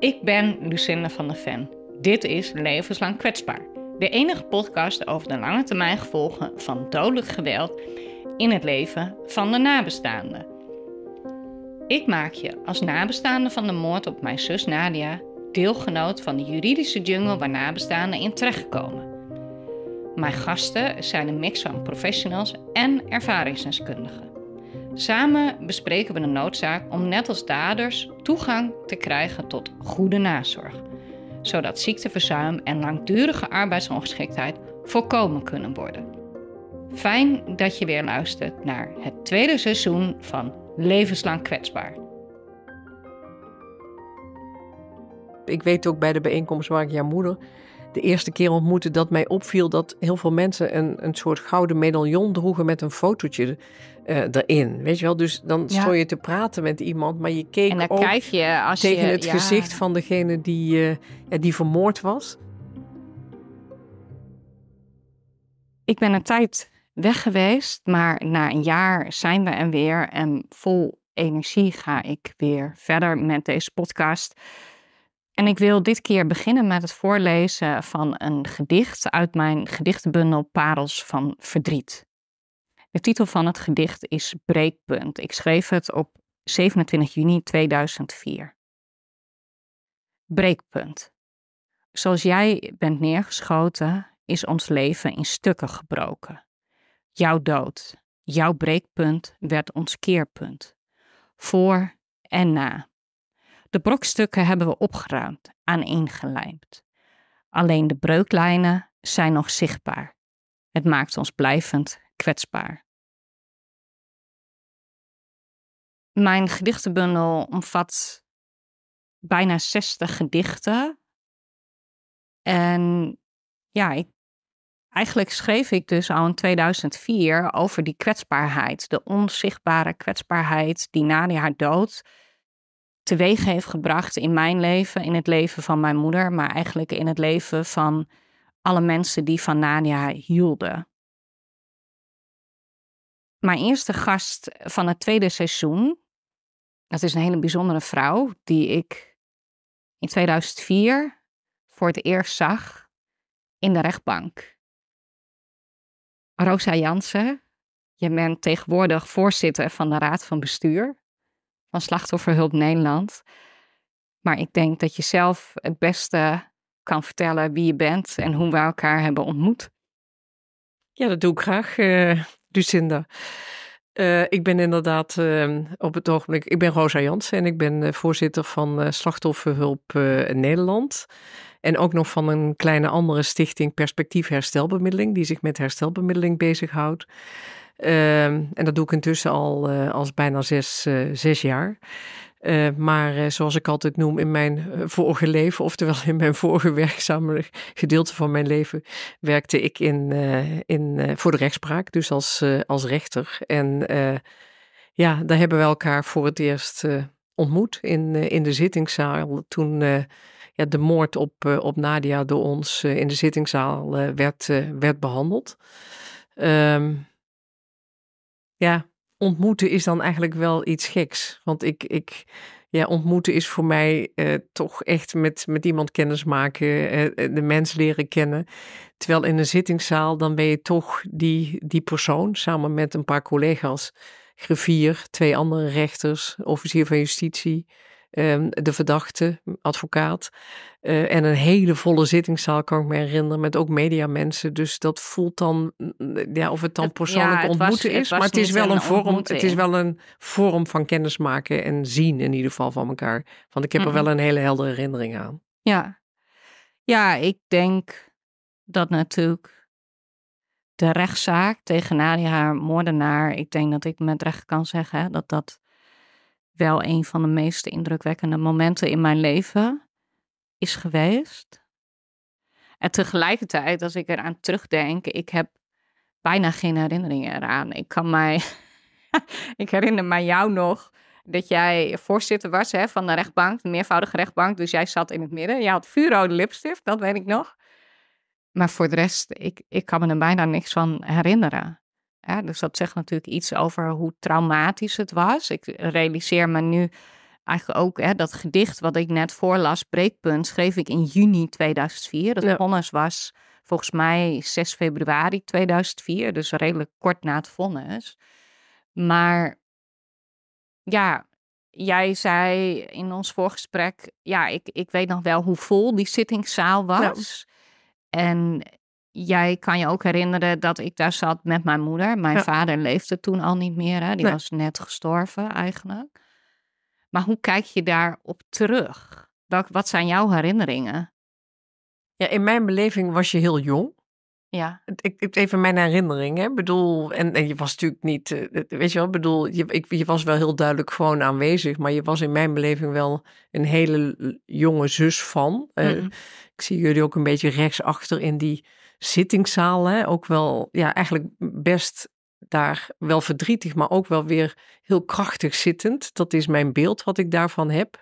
Ik ben Lucinda van der Ven. Dit is Levenslang Kwetsbaar, de enige podcast over de lange termijn gevolgen van dodelijk geweld in het leven van de nabestaanden. Ik maak je als nabestaande van de moord op mijn zus Nadia deelgenoot van de juridische jungle waar nabestaanden in terechtkomen. Mijn gasten zijn een mix van professionals en ervaringsdeskundigen. Samen bespreken we de noodzaak om net als daders toegang te krijgen tot goede nazorg, zodat ziekteverzuim en langdurige arbeidsongeschiktheid voorkomen kunnen worden. Fijn dat je weer luistert naar het tweede seizoen van Levenslang kwetsbaar. Ik weet ook bij de bijeenkomst waar ik jouw moeder de eerste keer ontmoette, dat mij opviel dat heel veel mensen een, een soort gouden medaillon droegen met een fotootje uh, Weet je wel? Dus dan Stoor je te praten met iemand, maar je keek ook tegen het gezicht van degene die, eh, die vermoord was. Ik ben een tijd weg geweest, maar na een jaar zijn we er weer en vol energie ga ik weer verder met deze podcast. En ik wil dit keer beginnen met het voorlezen van een gedicht uit mijn gedichtenbundel Parels van Verdriet. De titel van het gedicht is Breekpunt. Ik schreef het op 27 juni 2004. Breekpunt. Zoals jij bent neergeschoten, is ons leven in stukken gebroken. Jouw dood, jouw breekpunt werd ons keerpunt. Voor en na. De brokstukken hebben we opgeruimd, aaneengelijmd. Alleen de breuklijnen zijn nog zichtbaar. Het maakt ons blijvend kwetsbaar. Mijn gedichtenbundel omvat bijna 60 gedichten. En ja, ik, eigenlijk schreef ik dus al in 2004 over die kwetsbaarheid, de onzichtbare kwetsbaarheid die na haar dood teweeg heeft gebracht in mijn leven, in het leven van mijn moeder, maar eigenlijk in het leven van alle mensen die van Nadia hielden mijn eerste gast van het tweede seizoen, dat is een hele bijzondere vrouw die ik in 2004 voor het eerst zag in de rechtbank. Rosa Jansen, je bent tegenwoordig voorzitter van de Raad van Bestuur van Slachtofferhulp Nederland. Maar ik denk dat je zelf het beste kan vertellen wie je bent en hoe we elkaar hebben ontmoet. Ja, dat doe ik graag. Uh, Lucinda. Uh, eh, ik ben inderdaad ehm, op het ogenblik, ik ben Rosa Jansen en ik ben eh, voorzitter van eh, Slachtofferhulp Nederland. En ook nog van een kleine andere stichting Perspectief Herstelbemiddeling, die zich met herstelbemiddeling bezighoudt. Ehm, en dat doe ik intussen al als bijna zes, zes jaar. Eh, maar eh, zoals ik altijd noem in mijn eh, vorige leven, oftewel in mijn vorige werkzame gedeelte van mijn leven, werkte ik in, in, voor de rechtspraak, dus als, als rechter. En ja, daar hebben we elkaar voor het eerst ontmoet in, in de zittingszaal. Toen ja, de moord op, op Nadia door ons in de zittingszaal werd, werd behandeld. Ehm, ja, ontmoeten is dan eigenlijk wel iets geks. Want ik, ik ja, ontmoeten is voor mij eh, toch echt met, met iemand kennis maken, eh, eh, de mens leren kennen. Terwijl in een zittingszaal, dan ben je toch die, die persoon samen met een paar collega's. Griffier, twee andere rechters, officier van justitie, Ehm, de verdachte, advocaat. Eh, en een hele volle zittingszaal, kan ik me herinneren, met ook mediamensen. Dus dat voelt dan, ja, of het dan persoonlijk ontmoeten is. maar het is, wel een vorm, het is wel een vorm van kennismaken en zien in ieder geval van elkaar. Want ik heb er mhm. wel een hele heldere herinnering aan. Ja. ja, ik denk dat natuurlijk de rechtszaak tegen Nadia, haar moordenaar. Ik denk dat ik met recht kan zeggen dat dat wel een van de meest indrukwekkende momenten in mijn leven is geweest. En tegelijkertijd, als ik eraan terugdenk, ik heb bijna geen herinneringen eraan. Ik kan mij, ik herinner mij jou nog dat jij voorzitter was hè, van de rechtbank, de meervoudige rechtbank. Dus jij zat in het midden. Jij had vuurrode lipstift, dat weet ik nog. Maar voor de rest, ik, ik kan me er bijna niks van herinneren dus dat zegt natuurlijk iets over hoe traumatisch het was. Ik realiseer me nu eigenlijk ook hè, dat gedicht wat ik net voorlas, Breekpunt, schreef ik in juni 2004. Dat vonnis was volgens mij 6 februari 2004, dus redelijk kort na het vonnis. Maar ja, jij zei in ons voorgesprek, ja, ik, ik weet nog wel hoe vol die zittingszaal was. En jij kan je ook herinneren dat ik daar zat met mijn moeder. Mijn vader leefde toen al niet meer. Hè? Die was net gestorven eigenlijk. Maar hoe kijk je daarop terug? wat zijn jouw herinneringen? Ja, in mijn beleving was je heel jong. Ja. Ik heb even mijn herinneringen. Ik bedoel, en, je was natuurlijk niet, eh, weet je wel, bedoel, je, ik, je was wel heel duidelijk gewoon aanwezig, maar je was in mijn beleving wel een hele jonge zus van. Eh, ik zie jullie ook een beetje rechtsachter in die zittingzaal. Hè, ook wel, ja, eigenlijk best daar wel verdrietig, maar ook wel weer heel krachtig zittend. Dat is mijn beeld wat ik daarvan heb.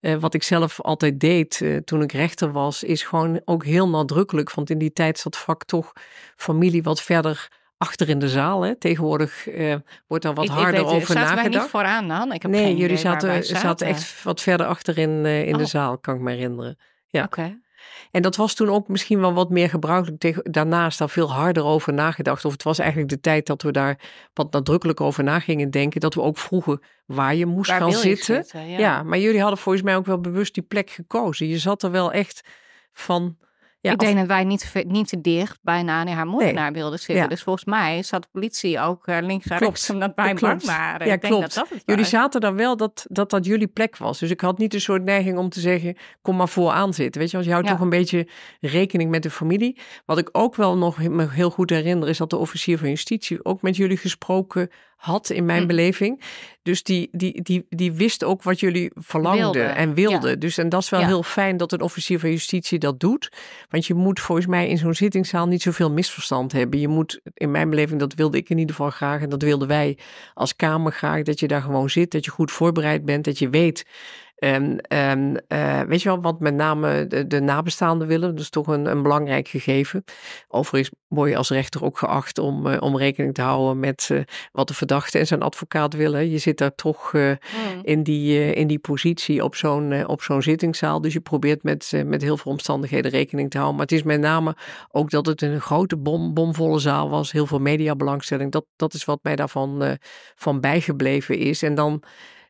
Eh, wat ik zelf altijd deed eh, toen ik rechter was, is gewoon ook heel nadrukkelijk. Want in die tijd zat vak toch familie wat verder achter in de zaal. Hè. Tegenwoordig eh, wordt er wat ik, harder ik weet, over nagedacht. niet vooraan, dan. Ik heb nee, jullie zaten, zaten, echt wat verder achter in, in de oh. zaal, kan ik me herinneren. Ja. Okay. En dat was toen ook misschien wel wat meer gebruikelijk. Daarnaast daar veel harder over nagedacht. Of het was eigenlijk de tijd dat we daar wat nadrukkelijker over na gingen denken. Dat we ook vroegen waar je moest gaan zitten. ja. maar jullie hadden volgens mij ook wel bewust die plek gekozen. Je zat er wel echt van ja, ik denk dat wij niet, niet te dicht bijna in haar moeder nee. wilden zitten. Dus volgens mij zat de politie ook eh, links en rechts omdat wij bang waren. Ja, ik denk klopt. Dat dat jullie zaten dan wel dat, dat dat jullie plek was. Dus ik had niet een soort neiging om te zeggen, kom maar vooraan zitten. Weet je, want je houdt toch een beetje rekening met de familie. Wat ik ook wel nog heel goed herinner is dat de officier van justitie ook met jullie gesproken had in mijn hm. beleving. Dus die, die, die, die wist ook wat jullie verlangden en wilden. Dus en dat is wel heel fijn dat een officier van justitie dat doet. Want je moet volgens mij in zo'n zittingszaal niet zoveel misverstand hebben. Je moet, in mijn beleving, dat wilde ik in ieder geval graag. En dat wilden wij als Kamer graag. Dat je daar gewoon zit, dat je goed voorbereid bent, dat je weet en, eh, weet je wel, Want met name de, de nabestaanden willen, dus toch een, een, belangrijk gegeven. Overigens word je als rechter ook geacht om, eh, om rekening te houden met eh, wat de verdachte en zijn advocaat willen. Je zit daar toch hmm. in, die, in die positie op zo'n op zo'n zittingszaal. Dus je probeert met, met heel veel omstandigheden rekening te houden. Maar het is met name ook dat het een grote bom, bomvolle zaal was, heel veel mediabelangstelling. Dat, dat is wat mij daarvan van bijgebleven is. En dan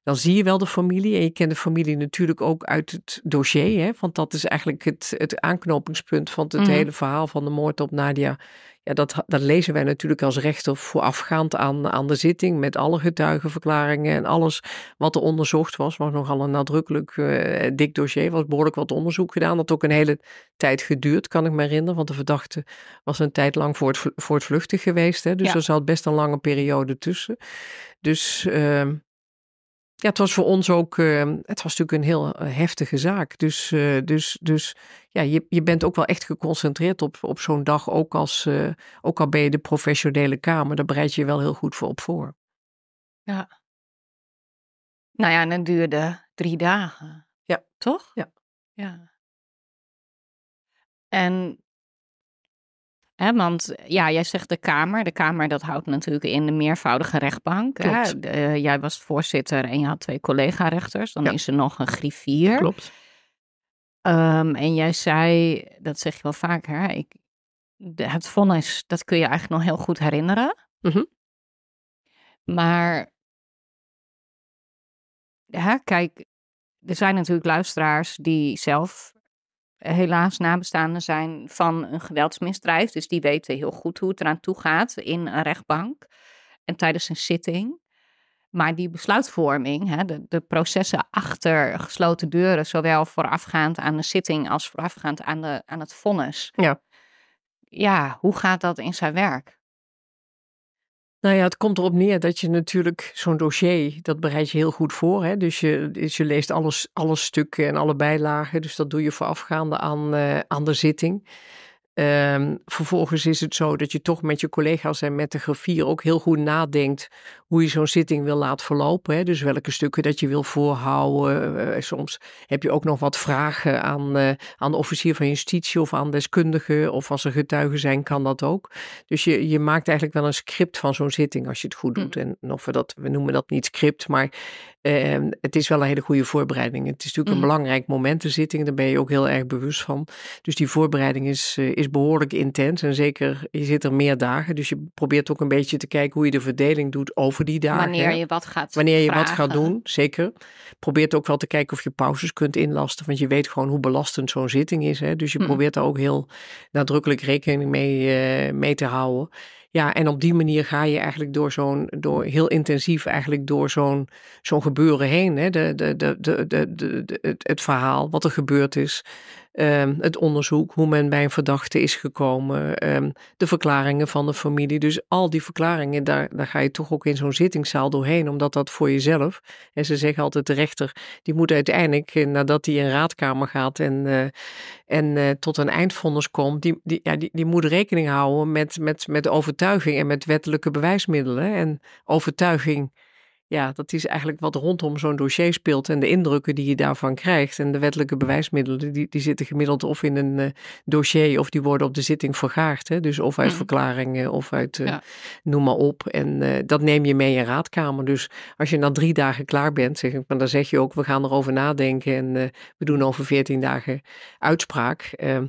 dan zie je wel de familie. En je kent de familie natuurlijk ook uit het dossier. Hè? Want dat is eigenlijk het, het aanknopingspunt van het mhm. hele verhaal van de moord op Nadia. Ja, dat, dat lezen wij natuurlijk als rechter voorafgaand aan, aan de zitting. Met alle getuigenverklaringen en alles wat er onderzocht was. Was nogal een nadrukkelijk eh, dik dossier. Was behoorlijk wat onderzoek gedaan. Dat ook een hele tijd geduurd, kan ik me herinneren. Want de verdachte was een tijd lang voor het, voor het vluchtig geweest. Hè? Dus er zat best een lange periode tussen. Dus. Ehm, ja, het was voor ons ook, eh, het was natuurlijk een heel eh, heftige zaak. Dus, eh, dus, dus ja, je, je bent ook wel echt geconcentreerd op, op zo'n dag, ook, als, ook al ben je de professionele kamer, daar bereid je je wel heel goed voor op voor. Ja. Nou ja, en dat duurde drie dagen. Ja. Toch? Ja. ja. En want ja, jij zegt de Kamer. De Kamer dat houdt natuurlijk in de meervoudige rechtbank. Eh, jij was voorzitter en je had twee collega-rechters. Dan is er nog een griffier. Klopt. Ehm, en jij zei, dat zeg je wel vaker, hè? Ik, de, het vonnis, dat kun je eigenlijk nog heel goed herinneren. Mhm. Maar kijk, er zijn natuurlijk luisteraars die zelf helaas nabestaanden zijn van een geweldsmisdrijf. Dus die weten heel goed hoe het eraan toe gaat in een rechtbank en tijdens een zitting. Maar die besluitvorming, hè, de, de, processen achter gesloten deuren, zowel voorafgaand aan de zitting als voorafgaand aan, de, aan het vonnis. Ja. ja, hoe gaat dat in zijn werk? Nou ja, het komt erop neer dat je natuurlijk zo'n dossier, dat bereid je heel goed voor. Hè? Dus, je, dus je leest alles, alle stukken en alle bijlagen. Dus dat doe je voorafgaande aan, eh, aan de zitting. Ehm, vervolgens is het zo dat je toch met je collega's en met de grafier ook heel goed nadenkt hoe je zo'n zitting wil laten verlopen. Hè? Dus welke stukken dat je wil voorhouden. Eh, eh, soms heb je ook nog wat vragen aan, eh, aan de officier van justitie of aan deskundigen. Of als er getuigen zijn, kan dat ook. Dus je, je maakt eigenlijk wel een script van zo'n zitting als je het goed hm. doet. En of we dat, we noemen dat niet script, maar Ehm, het is wel een hele goede voorbereiding. Het is natuurlijk een mm. belangrijk moment, de zitting. Daar ben je ook heel erg bewust van. Dus die voorbereiding is, eh, is behoorlijk intens. En zeker, je zit er meer dagen. Dus je probeert ook een beetje te kijken hoe je de verdeling doet over die dagen. Wanneer je wat gaat Wanneer je wat gaat doen, zeker. Probeert ook wel te kijken of je pauzes kunt inlasten. Want je weet gewoon hoe belastend zo'n zitting is. Hè? Dus je mm. probeert daar ook heel nadrukkelijk rekening mee, eh, mee te houden. Ja, en op die manier ga je eigenlijk door zo'n, door heel intensief eigenlijk door zo'n zo'n gebeuren heen. Hè? De, de, de, de, de, het verhaal, wat er gebeurd is. Ehm, het onderzoek, hoe men bij een verdachte is gekomen, ehm, de verklaringen van de familie. Dus al die verklaringen, daar, daar ga je toch ook in zo'n zittingszaal doorheen, omdat dat voor jezelf. En ze zeggen altijd: de rechter, die moet uiteindelijk, eh, nadat hij in raadkamer gaat en, eh, en eh, tot een eindvondens komt, die, die, ja, die, die moet rekening houden met, met, met overtuiging en met wettelijke bewijsmiddelen. En overtuiging ja, dat is eigenlijk wat rondom zo'n dossier speelt en de indrukken die je daarvan krijgt. En de wettelijke bewijsmiddelen, die, die zitten gemiddeld of in een eh, dossier of die worden op de zitting vergaard. Hè? Dus of uit mhm. verklaringen of uit eh, noem maar op. En eh, dat neem je mee in raadkamer. Dus als je na drie dagen klaar bent, zeg ik, maar dan zeg je ook, we gaan erover nadenken en we doen over veertien dagen uitspraak. Ehm,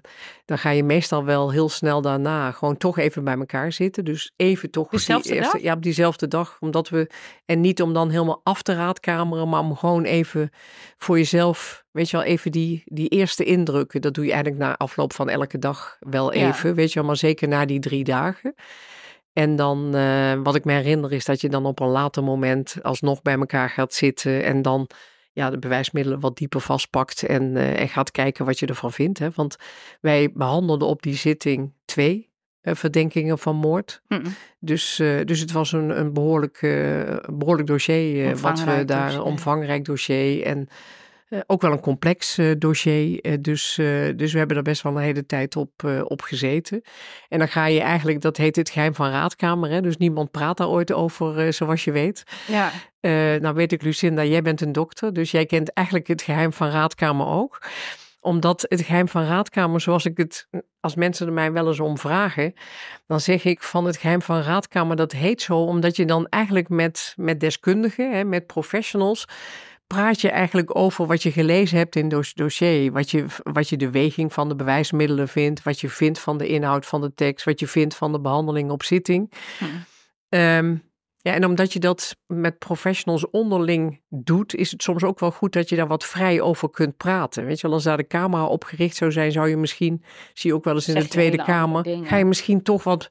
dan ga je meestal wel heel snel daarna gewoon toch even bij elkaar zitten. Dus even toch. Diezelfde eerste, dag? Ja, op diezelfde dag. Omdat we, en niet om dan helemaal af te raadkameren, maar om gewoon even voor jezelf, weet je wel, even die, die eerste indrukken. Dat doe je eigenlijk na afloop van elke dag wel even, weet je wel, maar zeker na die drie dagen. En dan, eh, wat ik me herinner, is dat je dan op een later moment alsnog bij elkaar gaat zitten en dan ja, de bewijsmiddelen wat dieper vastpakt en, eh, en gaat kijken wat je ervan vindt. Hè? Want wij behandelden op die zitting twee eh, verdenkingen van moord. Dus, eh, dus het was een, een behoorlijk, behoorlijk dossier wat we daar, omvangrijk dossier en... Eh, ook wel een complex eh, dossier, eh, dus, dus we hebben daar best wel een hele tijd op, op gezeten. En dan ga je eigenlijk, dat heet het geheim van raadkamer, hè? dus niemand praat daar ooit over, zoals je weet. Ja. nou weet ik, Lucinda, jij bent een dokter, dus jij kent eigenlijk het geheim van raadkamer ook omdat het geheim van raadkamer, zoals ik het, mm, als mensen er mij wel eens om vragen, dan zeg ik van het geheim van raadkamer, dat heet zo, omdat je dan eigenlijk met, met deskundigen, hè, met professionals, praat je eigenlijk over wat je gelezen hebt in het dossier. Wat je, wat je de weging van de bewijsmiddelen vindt, wat je vindt van de inhoud van de tekst, wat je vindt van de behandeling op zitting. Hmm. Ehm, ja, en omdat je dat met professionals onderling doet, is het soms ook wel goed dat je daar wat vrij over kunt praten. Weet je wel, als daar de camera op gericht zou zijn, zou je misschien, zie je ook wel eens in de Tweede Kamer, ga je misschien toch wat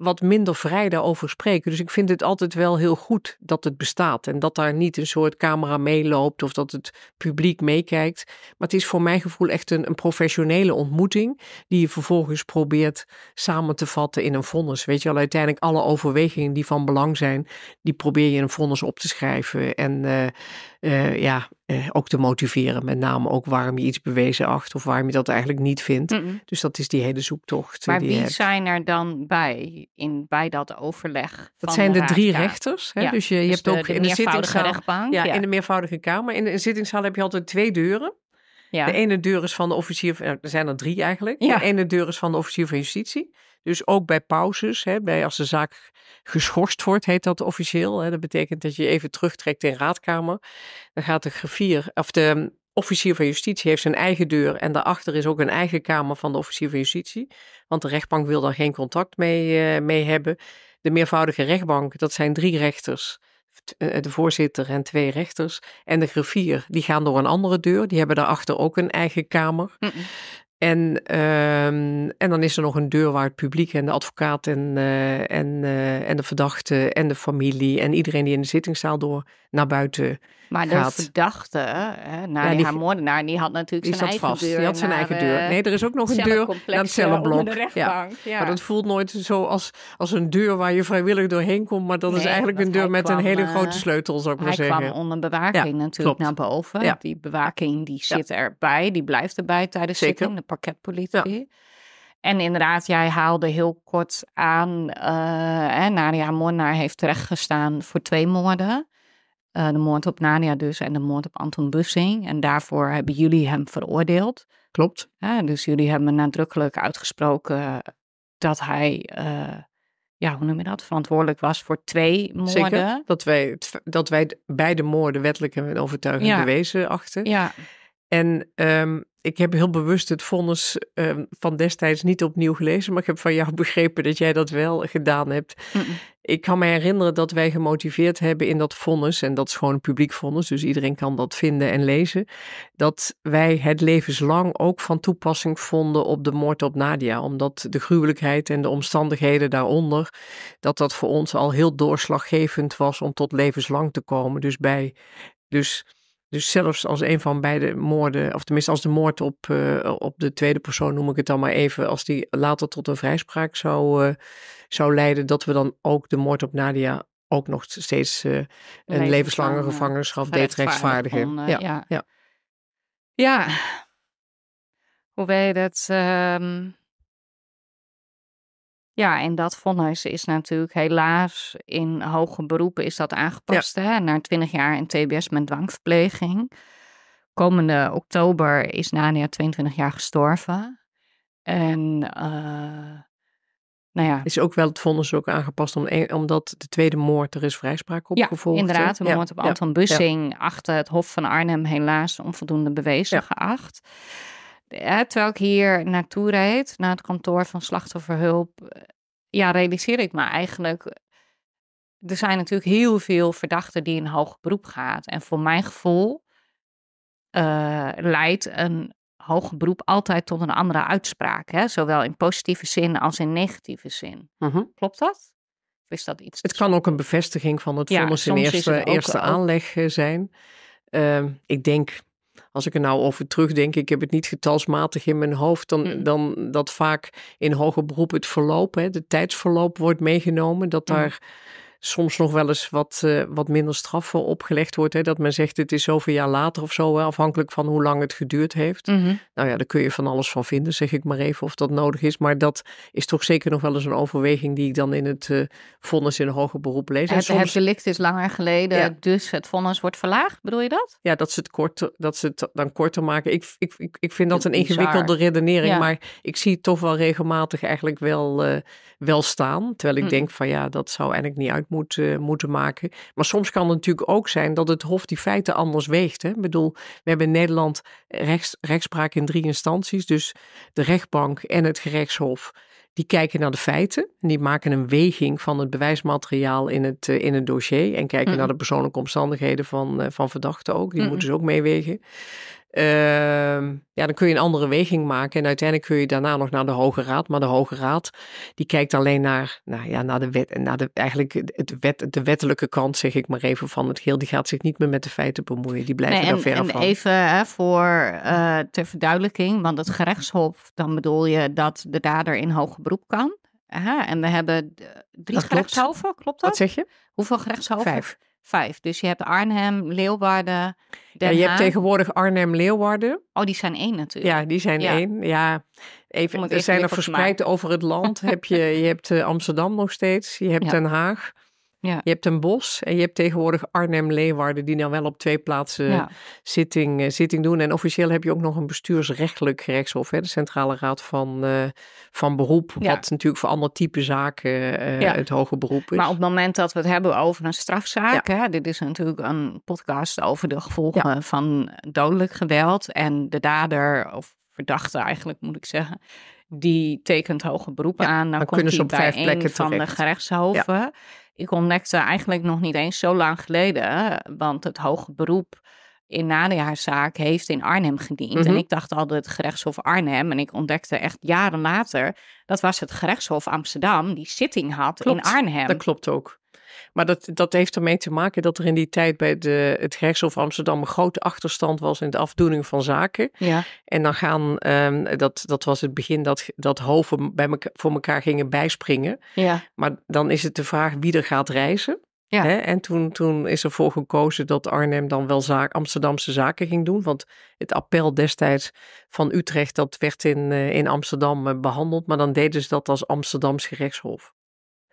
wat minder vrij daarover spreken. Dus ik vind het altijd wel heel goed dat het bestaat. En dat daar niet een soort camera meeloopt of dat het publiek meekijkt. Maar het is voor mijn gevoel echt een, een professionele ontmoeting. Die je vervolgens probeert samen te vatten in een vonnis. Weet je al uiteindelijk alle overwegingen die van belang zijn. Die probeer je in een vonnis op te schrijven. En eh, uh, ja, eh, ook te motiveren. Met name ook waarom je iets bewezen acht of waarom je dat eigenlijk niet vindt. Dus dat is die hele zoektocht. Eh, maar wie zijn er dan bij, in, bij dat overleg? Dat zijn de, drie rechters. Hè? Dus je, je dus hebt ook in de zittingzaal. Rechtbank, ja, in de meervoudige kamer. In de zittingszaal heb je altijd twee deuren. Ja. De ene deur is van de officier, er zijn er drie eigenlijk. De ene deur is van de officier van justitie. Dus ook bij pauzes, hè, bij als de zaak geschorst wordt, heet dat officieel. Hè, dat betekent dat je even terugtrekt in raadkamer. Dan gaat de griffier, of de officier van justitie heeft zijn eigen deur en daarachter is ook een eigen kamer van de officier van justitie. Want de rechtbank wil daar geen contact mee, eh, mee hebben. De meervoudige rechtbank, dat zijn drie rechters eh, de voorzitter en twee rechters. En de griffier, die gaan door een andere deur. Die hebben daarachter ook een eigen kamer. Mm en, ehm, en dan is er nog een deur waar het publiek en de advocaat en, eh, en, eh, en de verdachte en de familie en iedereen die in de zittingszaal door naar buiten maar de verdachte, hè, naar die, haar moordenaar, die had natuurlijk die zijn eigen vast. deur. Die had zijn eigen deur. Nee, er is ook nog een deur naar het cellenblok. Ja. Maar dat voelt nooit zo als, als een deur waar je vrijwillig doorheen komt. Maar dat is eigenlijk een deur met een hele eh, grote sleutel, zou ik maar zeggen. Hij kwam onder bewaking natuurlijk naar boven. Die bewaking die zit erbij, die blijft erbij tijdens de zitting, de pakketpolitie. En inderdaad, jij haalde heel kort aan, uh, hè, Nadia heeft terechtgestaan voor twee moorden. Eh, de moord op Nadia dus en de moord op Anton Bussing. En daarvoor hebben jullie hem veroordeeld. Klopt. dus jullie hebben nadrukkelijk uitgesproken dat hij, eh, ja, hoe noem je dat, verantwoordelijk was voor twee moorden. Zeker, dat wij, dat wij beide moorden wettelijk en overtuiging bewezen achter. Ja. En ehm, ik heb heel bewust het vonnis ehm, van destijds niet opnieuw gelezen, maar ik heb van jou begrepen dat jij dat wel gedaan hebt. Ik kan me herinneren dat wij gemotiveerd hebben in dat vonnis, en dat is gewoon een publiek vonnis, dus iedereen kan dat vinden en lezen, dat wij het levenslang ook van toepassing vonden op de moord op Nadia, omdat de gruwelijkheid en de omstandigheden daaronder, dat dat voor ons al heel doorslaggevend was om tot levenslang te komen. Dus bij, dus dus zelfs als een van beide moorden, of tenminste als de moord op, eh, op de tweede persoon, noem ik het dan maar even, als die later tot een vrijspraak zou, eh, zou leiden, dat we dan ook de moord op Nadia ook nog steeds eh, een levenslange, gevangenschap deed rechtvaardigen. Ja, ja. ja. ja. hoe wij dat. Ehm, ja, en dat vonnis is natuurlijk helaas in hoge beroepen is dat aangepast. Ja. Hè? Naar 20 jaar in TBS met dwangverpleging. Komende oktober is Nania 22 jaar gestorven. En eh, nou ja. Is ook wel het vonnis ook aangepast om, omdat de tweede moord er is vrijspraak op ja, gevolgd. Inderdaad, de moord op Anton Bussing achter het Hof van Arnhem helaas onvoldoende bewezen geacht. Ja, terwijl ik hier naartoe reed, naar het kantoor van slachtofferhulp, eh, ja, realiseer ik me eigenlijk. Eh, er zijn natuurlijk heel veel verdachten die in hoog beroep gaan. En voor mijn gevoel eh, leidt een hoog beroep altijd tot een andere uitspraak. Hè? Zowel in positieve zin als in negatieve zin. Mhm. Klopt dat? Of is dat iets? Het kan ook een bevestiging van het vonnis in eerste, eerste aanleg zijn. Ehm, ik denk als ik er nou over terugdenk, ik heb het niet getalsmatig in mijn hoofd, dan, hmm. dan dat vaak in hoger beroep het verloop, hè, de tijdsverloop wordt meegenomen, dat hmm. daar soms nog wel eens wat, eh, wat minder straffen opgelegd wordt. Hè? Dat men zegt het is zoveel jaar later of zo, afhankelijk van hoe lang het geduurd heeft. Mhm. Nou ja, daar kun je van alles van vinden, zeg ik maar even, of dat nodig is. Maar dat is toch zeker nog wel eens een overweging die ik dan in het uh, vonnis in hoger beroep lees. Het, soms... het delict is langer geleden, dus het vonnis wordt verlaagd, bedoel je dat? Ja, dat ze het, korter, dat ze het dan korter maken. Ik, ik, ik, ik vind dat, een ingewikkelde redenering, maar ik zie het toch wel regelmatig eigenlijk wel, eh, wel staan. Terwijl ik mm. denk van ja, dat zou eigenlijk niet uit moet, eh, moeten maken. Maar soms kan het natuurlijk ook zijn dat het Hof die feiten anders weegt. Hè? Ik bedoel, we hebben in Nederland rechts, rechtspraak in drie instanties. Dus de rechtbank en het gerechtshof. Die kijken naar de feiten. En die maken een weging van het bewijsmateriaal in het, eh, in het dossier. En kijken naar de persoonlijke omstandigheden van, eh, van verdachten ook. Die moeten ze ook meewegen. Ehm, ja, dan kun je een andere weging maken. En uiteindelijk kun je daarna nog naar de Hoge Raad. Maar de Hoge Raad die kijkt alleen naar, nou ja, naar, de, wet, naar de, eigenlijk het wet, de wettelijke kant, zeg ik maar even, van het geheel. Die gaat zich niet meer met de feiten bemoeien. Die blijven nee, en, daar ver en van. Even hè, voor uh, ter verduidelijking, want het gerechtshof, dan bedoel je dat de dader in hoger beroep kan. Aha, en we hebben drie dat gerechtshoven, klopt. dat? Wat zeg je? Hoeveel gerechtshoven? Vijf vijf. Dus je hebt Arnhem, Leeuwarden. Den ja, je hebt tegenwoordig Arnhem, Leeuwarden. Oh, die zijn één natuurlijk. Ja, die zijn één. Ja, even, er zijn er verspreid over het land. heb je, je hebt eh, Amsterdam nog steeds, je hebt Den Haag. Ja. Je hebt een bos en je hebt tegenwoordig Arnhem-Leeuwarden die nou wel op twee plaatsen zitting, eh, zitting doen. En officieel heb je ook nog een bestuursrechtelijk gerechtshof, hè, de Centrale Raad van, eh, van Beroep. Wat natuurlijk voor ander type zaken eh, het hoge beroep is. Maar op het moment dat we het hebben over een strafzaak, hè, dit is natuurlijk een podcast over de gevolgen van dodelijk geweld. En de dader, of verdachte eigenlijk moet ik zeggen, die tekent hoger beroep aan. Dan, dan kunnen ze op vijf plekken van de gerechtshoven. Ik ontdekte eigenlijk nog niet eens zo lang geleden, want het hoge beroep in Nadia zaak heeft in Arnhem gediend. En mhm. ik dacht altijd het gerechtshof Arnhem. En ik ontdekte echt jaren later, dat was het gerechtshof Amsterdam die zitting had in Arnhem. Dat klopt ook. Maar dat, dat heeft ermee te maken dat er in die tijd bij de, het gerechtshof Amsterdam een grote achterstand was in de afdoening van zaken. Ja. En dan gaan, ehm, dat, dat was het begin dat, dat hoven bij me, voor elkaar gingen bijspringen. Ja. Maar dan is het de vraag wie er gaat reizen. Ja. Hè? En toen, toen is ervoor gekozen dat Arnhem dan wel zaak, Amsterdamse zaken ging doen. Want het appel destijds van Utrecht, dat werd in, eh, in Amsterdam eh, behandeld. Maar dan deden ze dat als Amsterdamse gerechtshof.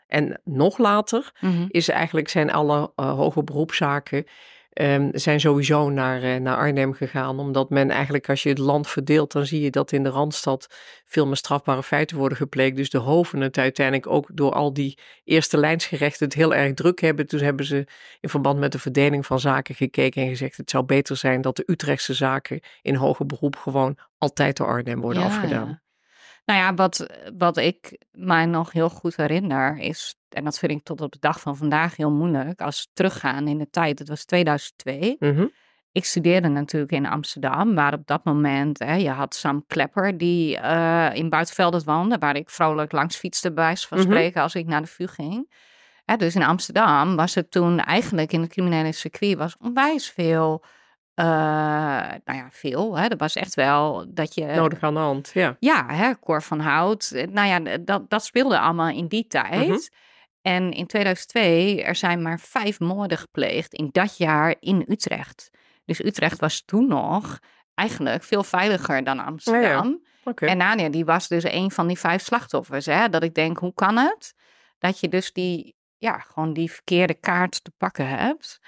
En nog later mhm. is eigenlijk zijn alle eh, hoge hoger beroepszaken ehm, zijn sowieso naar, eh, naar Arnhem gegaan. Omdat men eigenlijk als je het land verdeelt, dan zie je dat in de Randstad veel meer strafbare feiten worden gepleegd. Dus de hoven het uiteindelijk ook door al die eerste lijnsgerechten het heel erg druk hebben. Toen hebben ze in verband met de verdeling van zaken gekeken en gezegd het zou beter zijn dat de Utrechtse zaken in hoger beroep gewoon altijd door Arnhem worden afgedaan. Nou ja, wat, wat ik mij nog heel goed herinner is, en dat vind ik tot op de dag van vandaag heel moeilijk, als teruggaan in de tijd, het was 2002. Mhm. Ik studeerde natuurlijk in Amsterdam, waar op dat moment, hè, je had Sam Klepper die uh, in Buitenveldert woonde, waar ik vrolijk langs fietste bij van mhm. spreken als ik naar de VU ging. dus in Amsterdam was het toen eigenlijk in het criminele circuit was onwijs veel eh, nou ja, veel. Hè. Dat was echt wel dat je. Nodig aan de hand, ja. Ja, hè, van Hout. Eh, nou ja, dat, dat speelde allemaal in die mhm. tijd. En in 2002, er zijn maar vijf moorden gepleegd in dat jaar in Utrecht. Dus Utrecht was toen nog eigenlijk veel veiliger dan Amsterdam. Ja, ja. En Nania die was dus een van die vijf slachtoffers. Hè? Dat ik denk, hoe kan het dat je dus die, ja, gewoon die verkeerde kaart te pakken hebt?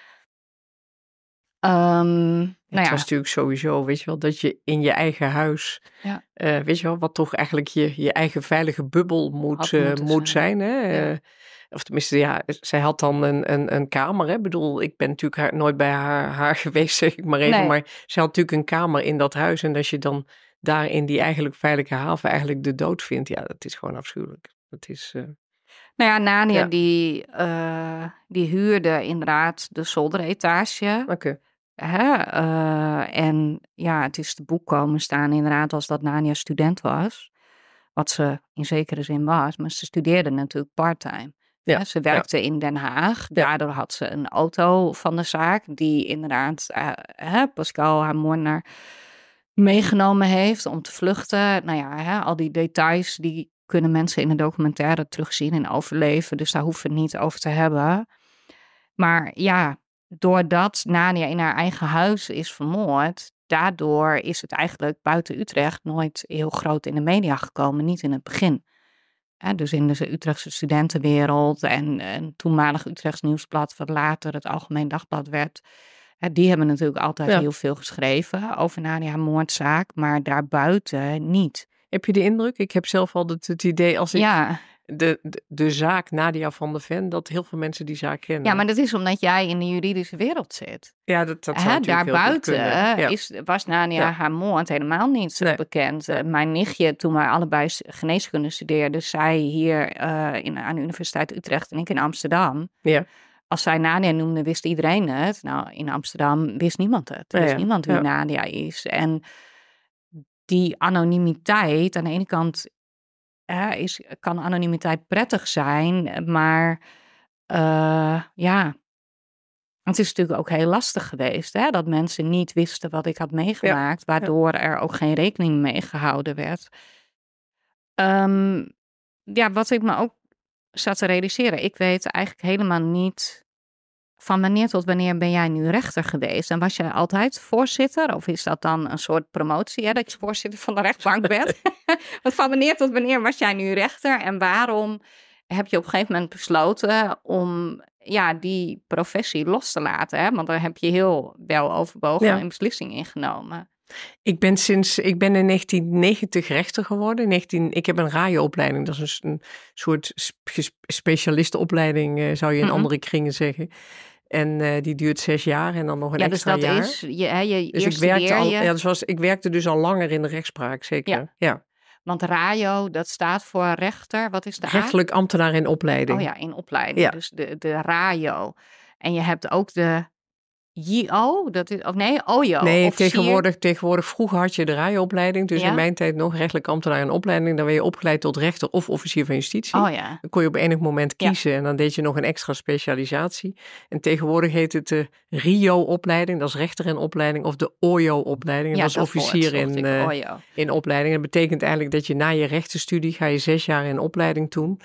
Ehm, het nou ja. was natuurlijk sowieso, weet je wel, dat je in je eigen huis, ja. Eh, weet je wel, wat toch eigenlijk je, je eigen veilige bubbel moet, eh, moet zijn. hè? Eh. of tenminste, ja, zij had dan een, een, een kamer. Ik bedoel, ik ben natuurlijk nooit bij haar, haar geweest, zeg ik maar even. Maar ze had natuurlijk een kamer in dat huis. En als je dan daar in die eigenlijk veilige haven eigenlijk de dood vindt, ja, dat is gewoon afschuwelijk. Dat is... Nou ja, Nania die, die huurde inderdaad de zolderetage. Oké. Eh, en ja, het is te boek komen staan inderdaad als dat Nania student was. Wat ze in zekere zin was, maar ze studeerde natuurlijk part-time. Ja, ze werkte in Den Haag. Daardoor had ze een auto van de zaak. Die inderdaad uh, Pascal, haar moeder meegenomen heeft om te vluchten. Nou ja, hè, al die details die kunnen mensen in de documentaire terugzien en overleven. Dus daar hoeven we het niet over te hebben. Maar ja, doordat Nadia in haar eigen huis is vermoord, daardoor is het eigenlijk buiten Utrecht nooit heel groot in de media gekomen, niet in het begin. dus in de Utrechtse studentenwereld en, en toenmalig Utrechts Nieuwsblad, wat later het Algemeen Dagblad werd. die hebben natuurlijk altijd heel veel geschreven over Nadia moordzaak, maar daarbuiten niet. Heb je de indruk? Ik heb zelf altijd het idee als ik ja de, de, zaak Nadia van de Ven, dat heel veel mensen die zaak kennen. Ja, maar dat is omdat jij in de juridische wereld zit. Ja, dat, dat zou Hè, Daarbuiten is, was Nadia haar moord helemaal niet zo bekend. Eh, mijn nichtje, toen wij allebei geneeskunde studeerden, zij hier eh, in, aan de Universiteit Utrecht en ik in Amsterdam. Ja. Als zij Nadia noemde, wist iedereen het. Nou, in Amsterdam wist niemand het. Er wist niemand wie Nadia is. En die anonimiteit, aan de ene kant is, kan anonimiteit prettig zijn, maar eh, ja, het is natuurlijk ook heel lastig geweest hè, dat mensen niet wisten wat ik had meegemaakt, waardoor er ook geen rekening mee gehouden werd. Ehm, ja, wat ik me ook zat te realiseren, ik weet eigenlijk helemaal niet van wanneer tot wanneer ben jij nu rechter geweest? En was jij altijd voorzitter? Of is dat dan een soort promotie, hè, dat je voorzitter van de rechtbank bent? Want van wanneer tot wanneer was jij nu rechter? En waarom heb je op een gegeven moment besloten om ja, die professie los te laten? Hè? Want daar heb je heel wel overbogen ja. en beslissing ingenomen. Ik ben sinds, ik ben in 1990 rechter geworden. 19, ik heb een radioopleiding. opleiding dat is dus een, soort specialistenopleiding, eh, zou je in mhm. andere kringen zeggen. En eh, die duurt zes jaar en dan nog een ja, dus extra dus dat jaar. Is, je, hè, je dus ik werkte, al, ja, dus was, ik werkte dus al langer in de rechtspraak, zeker. Ja. ja. Want RAIO, dat staat voor rechter, wat is de Rechtelijk ambtenaar in opleiding. Oh ja, in opleiding, ja. dus de, de RAIO. En je hebt ook de JO, dat is, of nee, OJO. Nee, tegenwoordig, tegenwoordig, vroeger had je de RAI-opleiding. Dus in mijn tijd nog rechtelijk ambtenaar en opleiding. Dan werd je opgeleid tot rechter of officier van justitie. Oh, ja. Dan kon je op enig moment kiezen en dan deed je nog een extra specialisatie. En tegenwoordig heet het de eh, RIO-opleiding, dat is rechter in opleiding. Of de OJO-opleiding, dat is officier in, eh, in opleiding. dat betekent eigenlijk dat je na je rechtenstudie ga je zes jaar in opleiding doen.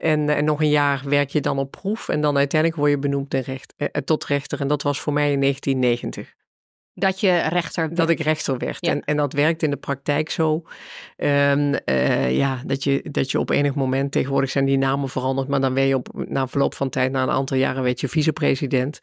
En, eh, en nog een jaar werk je dan op proef. En dan uiteindelijk word je benoemd eh, eh, tot rechter. En dat was voor mij in 1990. Dat je rechter werd. Dat ik rechter werd. En, en dat werkt in de praktijk zo. Ehm, ja, dat je, dat je op enig moment, tegenwoordig zijn die namen veranderd, maar dan ben je op, na verloop van tijd, na een aantal jaren, weet je vicepresident.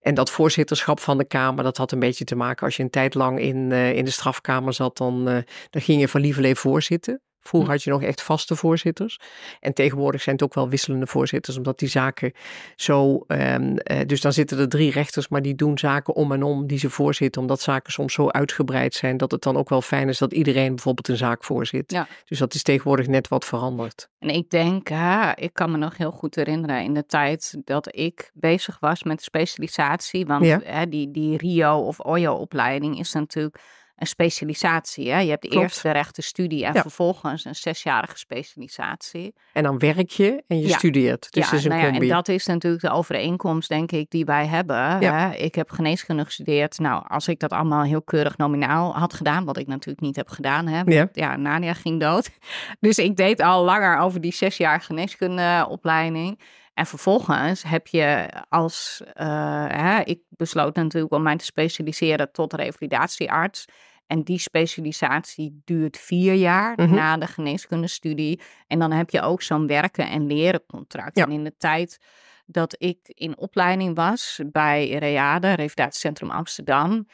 En dat voorzitterschap van de Kamer, dat had een beetje te maken. Als je een tijd lang in, in de strafkamer zat, dan, dan ging je van lieverlee voorzitten. Vroeger hm. had je nog echt vaste voorzitters. En tegenwoordig zijn het ook wel wisselende voorzitters, omdat die zaken zo. Ehm, eh, dus dan zitten er drie rechters, maar die doen zaken om en om die ze voorzitten, omdat zaken soms zo uitgebreid zijn dat het dan ook wel fijn is dat iedereen bijvoorbeeld een zaak voorzit. Ja. Dus dat is tegenwoordig net wat veranderd. En ik denk, ha, ik kan me nog heel goed herinneren in de tijd dat ik bezig was met specialisatie, want hè, die, die RIO of Oyo opleiding is natuurlijk een specialisatie. Hè? Je hebt Klopt. eerst de rechte studie en vervolgens een zesjarige specialisatie. En dan werk je en je studeert. Dus ja, is een nou en dat is natuurlijk de overeenkomst, denk ik, die wij hebben. Hè? Ik heb geneeskunde gestudeerd. Nou, als ik dat allemaal heel keurig nominaal had gedaan, wat ik natuurlijk niet heb gedaan. Hè? ja. Nadia ging dood. Dus ik deed al langer over die zesjarige geneeskundeopleiding. En vervolgens heb je als, eh, hè, ik besloot natuurlijk om mij te specialiseren tot revalidatiearts. En die specialisatie duurt vier jaar mhm. na de geneeskundestudie. En dan heb je ook zo'n werken en leren contract. En in de tijd dat ik in opleiding was bij READE, Revalidatiecentrum Amsterdam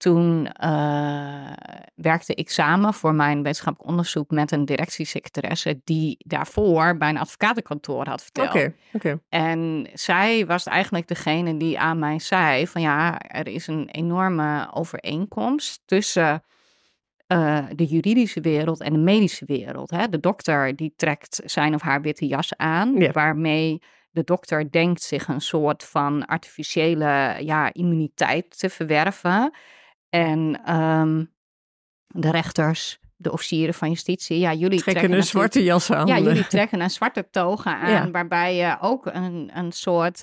toen eh, werkte ik samen voor mijn wetenschappelijk onderzoek met een directiesecretaresse die daarvoor bij een advocatenkantoor had verteld. Okay, okay. En zij was eigenlijk degene die aan mij zei van ja, er is een enorme overeenkomst tussen eh, de juridische wereld en de medische wereld. Hè? De dokter die trekt zijn of haar witte jas aan, waarmee de dokter denkt zich een soort van artificiële ja, immuniteit te verwerven. En ehm, de rechters, de officieren van justitie, ja, jullie trekken, trekken een zwarte jas aan. Ja, jullie trekken een zwarte toga aan, waarbij je eh, ook een, een soort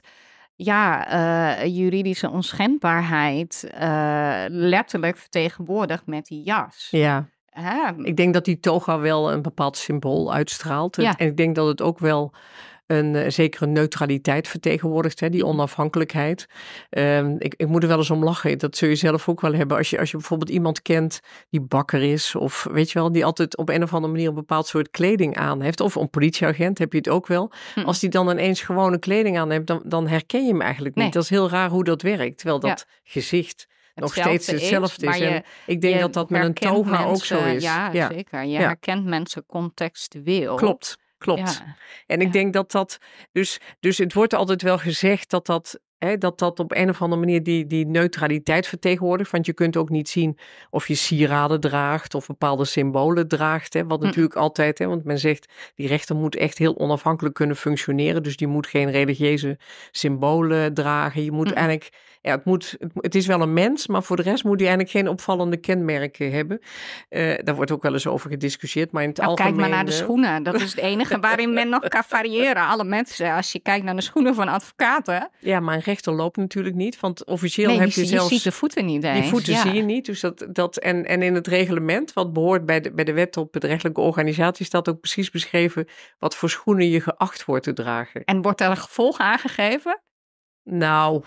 ja, eh, juridische onschendbaarheid eh, letterlijk vertegenwoordigt met die jas. Ja. Hè? Ik denk dat die toga wel een bepaald symbool uitstraalt. Ja. En ik denk dat het ook wel een eh, zekere neutraliteit vertegenwoordigt, hè, die mhm. onafhankelijkheid. Ehm, ik, ik, moet er wel eens om lachen. Dat zul je zelf ook wel hebben. Als je, als je bijvoorbeeld iemand kent die bakker is, of weet je wel, die altijd op een of andere manier een bepaald soort kleding aan heeft. Of een politieagent heb je het ook wel. Mhm. Als die dan ineens gewone kleding aan heeft, dan, dan herken je hem eigenlijk niet. Dat is heel raar hoe dat werkt. Terwijl dat gezicht nog steeds hetzelfde is. is. Je, ik denk dat dat met een toga ook zo is. Ja, zeker. Je herkent mensen contextueel. Klopt. Klopt. En ik denk dat dat. Dus, dus het wordt altijd wel gezegd dat dat. Hè, dat dat op een of andere manier die, die neutraliteit vertegenwoordigt. Want je kunt ook niet zien of je sieraden draagt of bepaalde symbolen draagt. Hè, wat mm. natuurlijk altijd, hè, want men zegt die rechter moet echt heel onafhankelijk kunnen functioneren. Dus die moet geen religieuze symbolen dragen. Je moet eigenlijk ja, het, moet, het, is wel een mens, maar voor de rest moet hij eigenlijk geen opvallende kenmerken hebben. Eh, daar wordt ook wel eens over gediscussieerd, maar in het algemeen... Nou, kijk maar naar de eh, schoenen. Dat is het enige waarin men nog kan variëren. Alle mensen, als je kijkt naar de schoenen van advocaten... Ja, maar een rechter loopt natuurlijk niet, want officieel heb je, zelfs... je ziet de voeten niet eens. Die voeten zie je niet. Dus dat, dat, en, en in het reglement, wat behoort bij de, bij de wet op rechtelijke organisatie, staat ook precies beschreven wat voor schoenen je geacht wordt te dragen. En wordt er een gevolg aangegeven? Nou,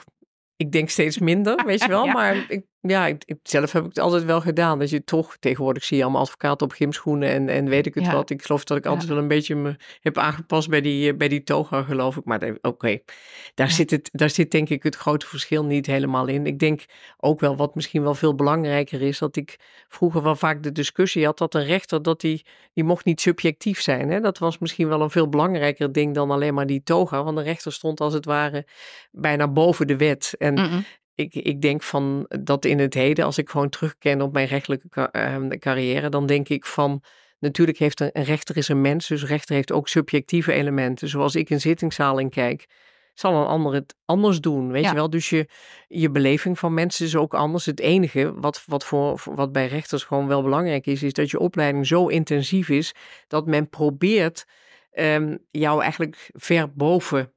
ik denk steeds minder, weet je wel. Maar ik ja, ik, zelf heb ik het altijd wel gedaan. Dat je toch, tegenwoordig zie je allemaal advocaten op gymschoenen en, en weet ik het ja. wat. Ik geloof dat ik altijd wel een beetje me heb aangepast bij die, eh, bij die toga, geloof ik. Maar eh, oké, daar, zit het, daar zit denk ik het grote verschil niet helemaal in. Ik denk ook wel, wat misschien wel veel belangrijker is, dat ik vroeger wel vaak de discussie had dat een rechter, dat die, die mocht niet subjectief zijn. Hè? Dat was misschien wel een veel belangrijker ding dan alleen maar die toga. Want de rechter stond als het ware bijna boven de wet. En ik, ik denk van dat in het heden, als ik gewoon terugken op mijn rechtelijke ehm, carrière, dan denk ik van. Natuurlijk heeft een, rechter is een mens, dus rechter heeft ook subjectieve elementen. Zoals ik in zittingszaal in kijk, zal een ander het anders doen, weet je wel? Dus je, je beleving van mensen is ook anders. Het enige wat, wat, voor, wat bij rechters gewoon wel belangrijk is, is dat je opleiding zo intensief is dat men probeert ehm, jou eigenlijk ver boven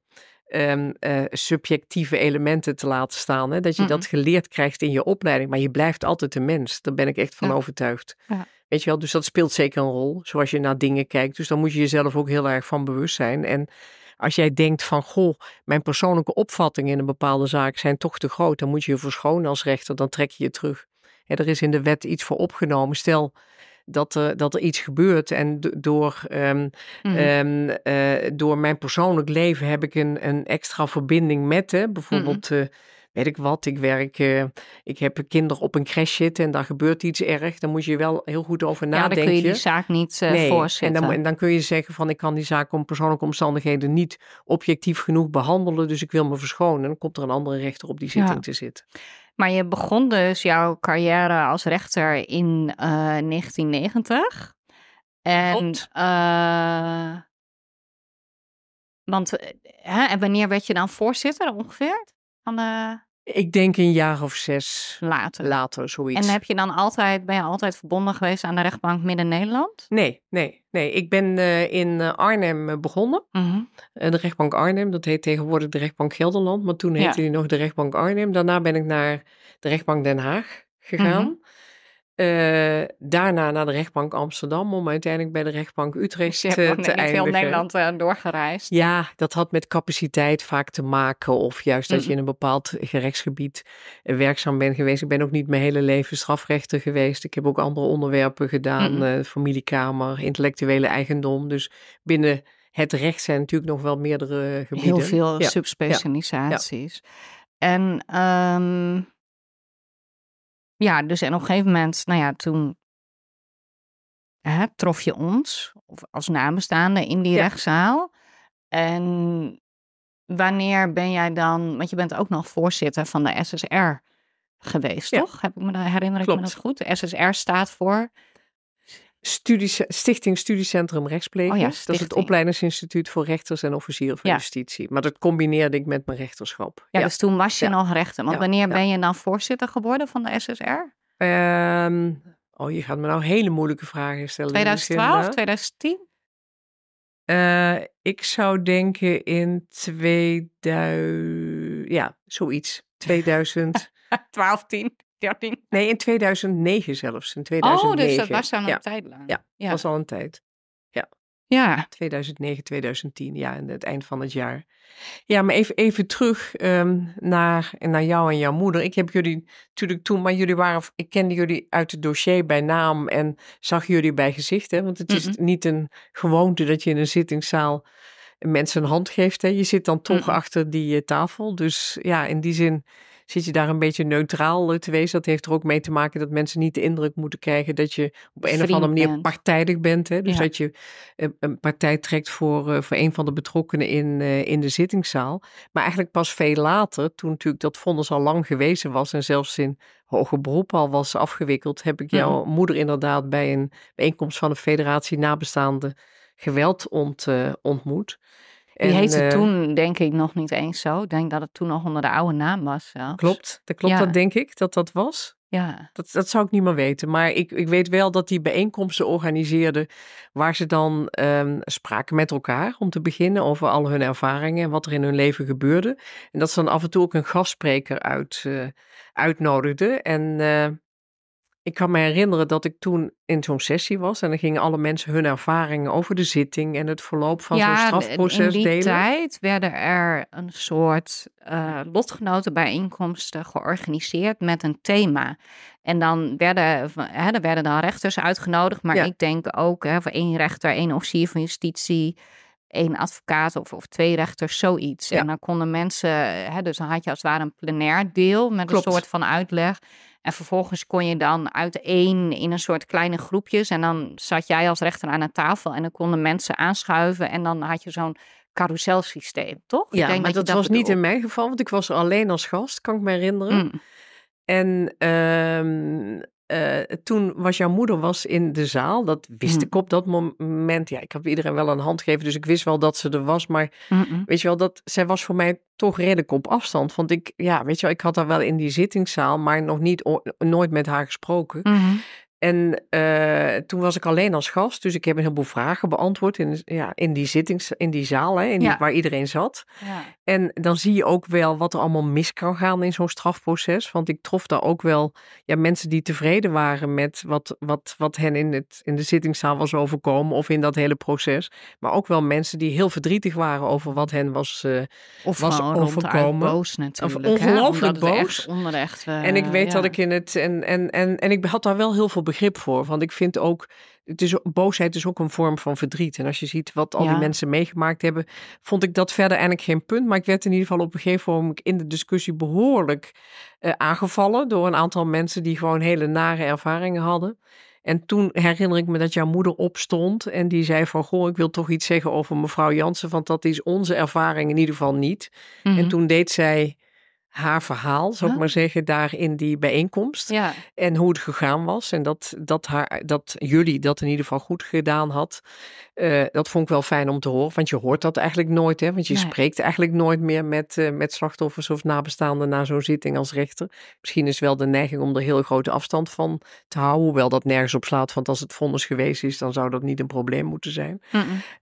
Ehm, eh, subjectieve elementen te laten staan. Hè? Dat je dat mhm. geleerd krijgt in je opleiding. Maar je blijft altijd een mens. Daar ben ik echt van overtuigd. Ja. Weet je wel, dus dat speelt zeker een rol. Zoals je naar dingen kijkt. Dus dan moet je jezelf ook heel erg van bewust zijn. En als jij denkt van, goh, mijn persoonlijke opvattingen in een bepaalde zaak zijn toch te groot. Dan moet je je verschonen als rechter. Dan trek je je terug. En er is in de wet iets voor opgenomen. Stel, dat er, eh, dat er iets gebeurt. En door, ehm, mhm. ehm, eh, door mijn persoonlijk leven heb ik een, een extra verbinding met, hè, mhm. bijvoorbeeld. Eh, weet ik wat, ik werk, ik heb kinderen op een crash zitten en daar gebeurt iets erg. Dan moet je wel heel goed over nadenken. Ja, dan kun je die zaak niet uh, nee. En dan, en dan, kun je zeggen van ik kan die zaak om persoonlijke omstandigheden niet objectief genoeg behandelen. Dus ik wil me verschonen. Dan komt er een andere rechter op die zitting te zitten. Maar je begon dus jouw carrière als rechter in 1990. Eh, en, eh, want, eh, hè, en wanneer werd je dan voorzitter ongeveer? Van ik denk een jaar of zes later. Later, zoiets. En heb je dan altijd, ben je altijd verbonden geweest aan de rechtbank Midden-Nederland? Nee, nee, nee. Ik ben eh, in eh, Arnhem eh, begonnen. Mhm. de rechtbank Arnhem, dat heet tegenwoordig de rechtbank Gelderland. Maar toen heette ja. die nog de rechtbank Arnhem. Daarna ben ik naar de rechtbank Den Haag gegaan. Mhm. Eh, daarna naar de rechtbank Amsterdam om uiteindelijk bij de rechtbank Utrecht Ik te, te heel Nederland uh, doorgereisd. Ja, dat had met capaciteit vaak te maken of juist dat je mhm. in een bepaald gerechtsgebied eh, werkzaam bent geweest. Ik ben ook niet mijn hele leven strafrechter geweest. Ik heb ook andere onderwerpen gedaan, mhm. familiekamer, intellectuele eigendom. Dus binnen het recht zijn natuurlijk nog wel meerdere gebieden. Heel veel subspecialisaties. En... Ehm, ja, dus en op een gegeven moment, nou ja, toen trof je ons of als nabestaande in die rechtszaal. En wanneer ben jij dan, want je bent ook nog voorzitter van de SSR geweest, toch? Heb ik me, herinner ik me dat goed? De SSR staat voor studie, Stichting Studiecentrum Rechtspleging, Oh ja, dat is het opleidingsinstituut voor rechters en officieren van justitie. Maar dat combineerde ik met mijn rechterschap. Ja, dus toen was je nog rechter. Want wanneer ben je dan nou voorzitter geworden van de SSR? Ehm, oh, je gaat me nou hele moeilijke vragen stellen. 2012, 2010? Eh, eh, ik zou denken in 2000, ja, zoiets. 2012, 10. Nee, in 2009 zelfs. In 2009. Oh, dus dat was al een tijd lang. Ja, was al een tijd. Ja. Ja. 2009, 2010, ja, in het eind van het jaar. Ja, maar even, even terug ehm, naar, naar jou en jouw moeder. Ik heb jullie natuurlijk toen, maar jullie waren, ik kende jullie uit het dossier bij naam en zag jullie bij gezicht. Hè? Want het is mhm. niet een gewoonte dat je in een zittingszaal mensen een hand geeft. Hè? Je zit dan toch mhm. achter die eh, tafel. Dus ja, in die zin zit je daar een beetje neutraal eh, te wezen. Dat heeft er ook mee te maken dat mensen niet de indruk moeten krijgen dat je op een of andere manier partijdig bent. Hè? Dus dat je eh, een partij trekt voor, eh, voor een van de betrokkenen in, in de zittingszaal. Maar eigenlijk pas veel later, toen natuurlijk dat vonnis al lang gewezen was en zelfs in hoger beroep al was afgewikkeld, heb ik mm-hmm. jouw moeder inderdaad bij een bijeenkomst van de federatie nabestaande geweld ont, ontmoet. Die heette eh, toen denk ik nog niet eens zo. Ik denk dat het toen nog onder de oude naam was Klopt, dat klopt dat denk ik, dat dat was. Ja. Dat, dat zou ik niet meer weten. Maar ik, ik weet wel dat die bijeenkomsten organiseerden waar ze dan ehm, spraken met elkaar om te beginnen over al hun ervaringen en wat er in hun leven gebeurde. En dat ze dan af en toe ook een gastspreker uit, uh, uitnodigden. En eh, ik kan me herinneren dat ik toen in zo'n sessie was en dan gingen alle mensen hun ervaringen over de zitting en het verloop van zo'n strafproces delen. In die tijd werden er een soort eh, lotgenotenbijeenkomsten georganiseerd met een thema. En dan werden, hè, er werden dan rechters uitgenodigd, maar ik denk ook hè, voor één rechter, één officier van justitie één advocaat of, of twee rechters, zoiets. En dan konden mensen, hè, dus dan had je als het ware een plenair deel met een soort van uitleg. En vervolgens kon je dan uiteen in een soort kleine groepjes. En dan zat jij als rechter aan een tafel en dan konden mensen aanschuiven. En dan had je zo'n carouselsysteem, toch? Ja, ik denk maar dat, dat, was niet in mijn geval, want ik was er alleen als gast, kan ik me herinneren. Mm. En ehm, eh, toen was jouw moeder was in de zaal. Dat wist mm. ik op dat moment. Ja, ik heb iedereen wel een hand gegeven, dus ik wist wel dat ze er was. Maar weet je wel, dat, zij was voor mij toch redelijk op afstand. Want ik, ja, weet je wel, ik had haar wel in die zittingszaal, maar nog niet, nooit met haar gesproken. Mm-hmm. En eh, toen was ik alleen als gast, dus ik heb een heleboel vragen beantwoord in, ja, in die zittings, in die zaal, hè, in waar iedereen zat. Ja. En dan zie je ook wel wat er allemaal mis kan gaan in zo'n strafproces. Want ik trof daar ook wel ja, mensen die tevreden waren met wat, wat, wat hen in, het, in de zittingszaal was overkomen of in dat hele proces. Maar ook wel mensen die heel verdrietig waren over wat hen was, uh, of was overkomen. boos natuurlijk. Of ongelooflijk boos. Echt en ik eh, weet dat ik in het. En, en, en, en ik had daar wel heel veel begrip begrip voor. Want ik vind ook, het is, boosheid is ook een vorm van verdriet. En als je ziet wat al die mensen meegemaakt hebben, vond ik dat verder eigenlijk geen punt. Maar ik werd in ieder geval op een gegeven moment in de discussie behoorlijk eh, aangevallen door een aantal mensen die gewoon hele nare ervaringen hadden. En toen herinner ik me dat jouw moeder opstond en die zei van... goh, ik wil toch iets zeggen over mevrouw Jansen... want dat is onze ervaring in ieder geval niet. En mhm. toen deed zij haar verhaal, zou ik maar zeggen, daar in die bijeenkomst. En hoe het gegaan was. En dat, dat, haar, dat jullie dat in ieder geval goed gedaan had. Eh, dat vond ik wel fijn om te horen. Want je hoort dat eigenlijk nooit. Hè? Want je spreekt eigenlijk nooit meer met, eh, met slachtoffers of nabestaanden na zo'n zitting als rechter. Misschien is wel de neiging om er heel grote afstand van te houden. Hoewel dat nergens op slaat. Want als het vonnis geweest is, dan zou dat niet een probleem moeten zijn.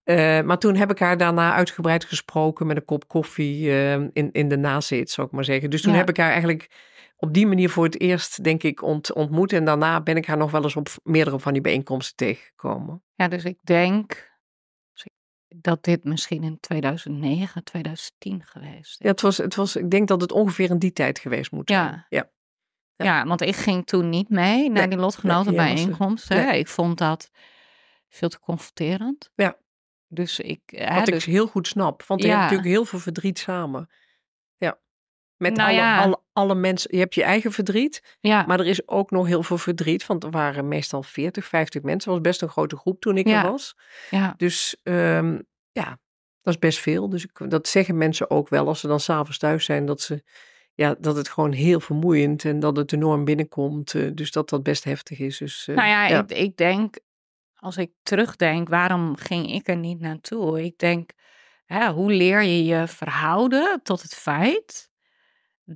Eh, maar toen heb ik haar daarna uitgebreid gesproken met een kop koffie in, in de nazit, zou ik maar zeggen dus toen heb ik haar eigenlijk op die manier voor het eerst, denk ik, ontmoet. En daarna ben ik haar nog wel eens op meerdere van die bijeenkomsten tegengekomen. Ja, dus ik denk dat dit misschien in 2009, 2010 geweest is. Ja, het was, het was, ik denk dat het ongeveer in die tijd geweest moet zijn. Ja. ja. ja. want ik ging toen niet mee naar die lotgenotenbijeenkomst. Nee, Ik vond dat veel te confronterend. Ja. Dus ik, Wat dus... ik heel goed snap, want je hebt natuurlijk heel veel verdriet samen. Met nou alle, alle, mensen. Je hebt je eigen verdriet. Maar er is ook nog heel veel verdriet. Want er waren meestal 40, 50 mensen. Dat was best een grote groep toen ik er was. Ja. Dus ehm, ja, dat is best veel. Dus ik, dat zeggen mensen ook wel als ze dan s'avonds thuis zijn. Dat, ze, ja, dat het gewoon heel vermoeiend en dat het enorm binnenkomt. Eh, dus dat dat best heftig is. Dus, eh, nou ja, ja. Ik, ik denk, als ik terugdenk, waarom ging ik er niet naartoe? Ik denk, hè, hoe leer je je verhouden tot het feit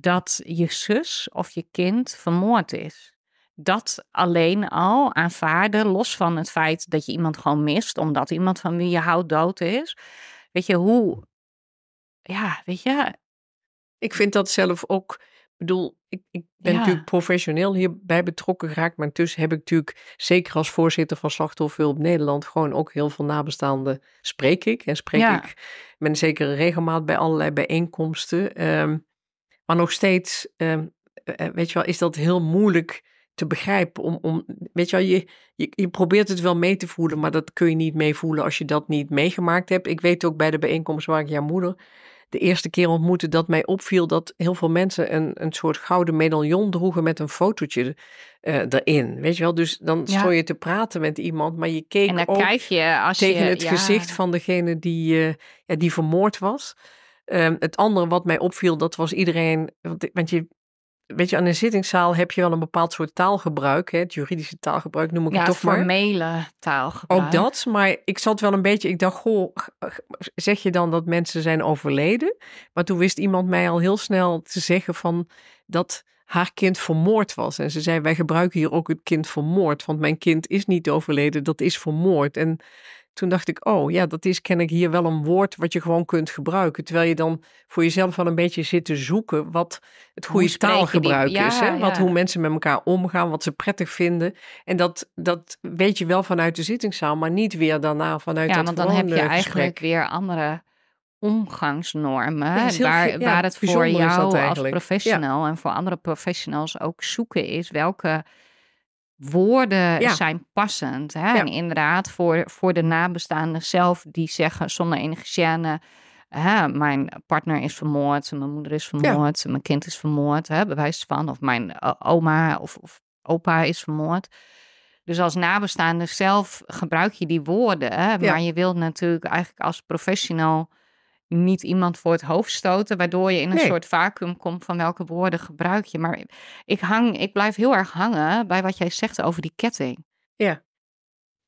dat je zus of je kind vermoord is. Dat alleen al aanvaarden, los van het feit dat je iemand gewoon mist, omdat iemand van wie je houdt dood is. Weet je hoe. Ja, weet je. Ik vind dat zelf ook. Ik bedoel, ik, ik ben natuurlijk professioneel hierbij betrokken geraakt. Maar intussen heb ik natuurlijk, zeker als voorzitter van Slachtofferhulp Nederland, gewoon ook heel veel nabestaanden spreek ik. En spreek ik met een zekere regelmaat bij allerlei bijeenkomsten. Um, maar nog steeds, ehm, eh, eh, weet je wel, is dat heel moeilijk te begrijpen. Om, om, weet je, wel, je, je, probeert het wel mee te voelen, maar dat kun je niet meevoelen als je dat niet meegemaakt hebt. Ik weet ook bij de bijeenkomst waar ik jouw moeder de eerste keer ontmoette, dat mij opviel dat heel veel mensen een, een soort gouden medaillon droegen met een fotootje eh, erin. Weet je wel, dus dan ja. je te praten met iemand, maar je keek en dan ook je als tegen het gezicht van degene die, ja, die vermoord was. Ehm, het andere wat mij opviel, dat was iedereen. Want, je, weet je, aan een zittingszaal heb je wel een bepaald soort taalgebruik. Hè? Het juridische taalgebruik noem ik het toch formele taalgebruik. Ook dat, maar ik zat wel een beetje... Ik dacht, goh, zeg je dan dat mensen zijn overleden? Maar toen wist iemand mij al heel snel te zeggen van... dat haar kind vermoord was. En ze zei, wij gebruiken hier ook het kind vermoord. Want mijn kind is niet overleden, dat is vermoord. En toen dacht ik, oh ja, dat is ken ik hier wel een woord wat je gewoon kunt gebruiken. Terwijl je dan voor jezelf wel een beetje zit te zoeken wat het goede taalgebruik is. Hè? Wat, Hoe mensen met elkaar omgaan, wat ze prettig vinden. En dat, dat weet je wel vanuit de zittingszaal, maar niet weer daarna vanuit ja, want dan heb je eigenlijk weer andere omgangsnormen. waar, waar het voor jou als professional en voor andere professionals ook zoeken is welke woorden zijn passend. Hè? En inderdaad, voor, voor de nabestaanden zelf, die zeggen zonder enige scène. Hè, mijn partner is vermoord, mijn moeder is vermoord, mijn kind is vermoord, hè, bewijs van. Of mijn eh, oma of, of, opa is vermoord. Dus als nabestaande zelf gebruik je die woorden. Hè, maar je wilt natuurlijk eigenlijk als professional niet iemand voor het hoofd stoten, waardoor je in een soort vacuüm komt van welke woorden gebruik je. Maar ik, hang, ik blijf heel erg hangen bij wat jij zegt over die ketting. Ja.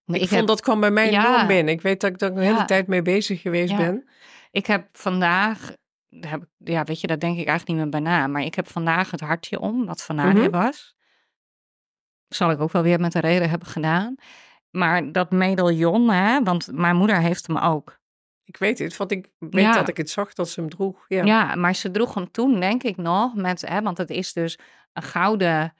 Ik, ik vond dat kwam bij mij ja, binnen. Ik weet dat ik daar een hele tijd mee bezig geweest ben. Ik heb vandaag, heb, ja, weet je, dat denk ik eigenlijk niet meer bijna. maar ik heb vandaag het hartje om, wat vandaag mhm. was. Zal ik ook wel weer met de reden hebben gedaan. Maar dat medaillon, hè, want mijn moeder heeft hem ook. Ik weet het, want ik weet dat ik het zag dat ze hem droeg. Ja. ja, maar ze droeg hem toen, denk ik nog, met, hè, want het is dus een gouden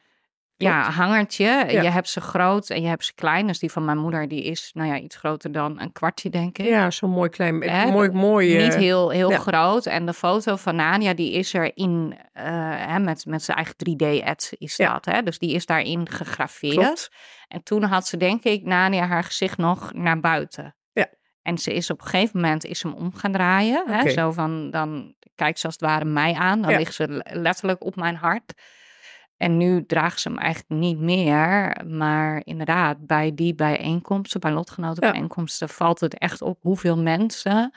ja, hangertje. Je hebt ze groot en je hebt ze klein. Dus die van mijn moeder, die is nou ja, iets groter dan een kwartje, denk ik. Ja, zo'n mooi klein, hè? mooi, mooi. Niet heel, heel groot. En de foto van Nania die is er in, eh, hè, met, met zijn eigen 3D-ad is dat. Hè? Dus die is daarin gegraveerd. Klopt. En toen had ze, denk ik, Nania haar gezicht nog naar buiten. En ze is op een gegeven moment is hem om gaan draaien. Hè? Zo van, dan kijkt ze als het ware mij aan. Dan ligt ze letterlijk op mijn hart. En nu draagt ze hem eigenlijk niet meer. Maar inderdaad, bij die bijeenkomsten, bij lotgenotenbijeenkomsten, ja. valt het echt op hoeveel mensen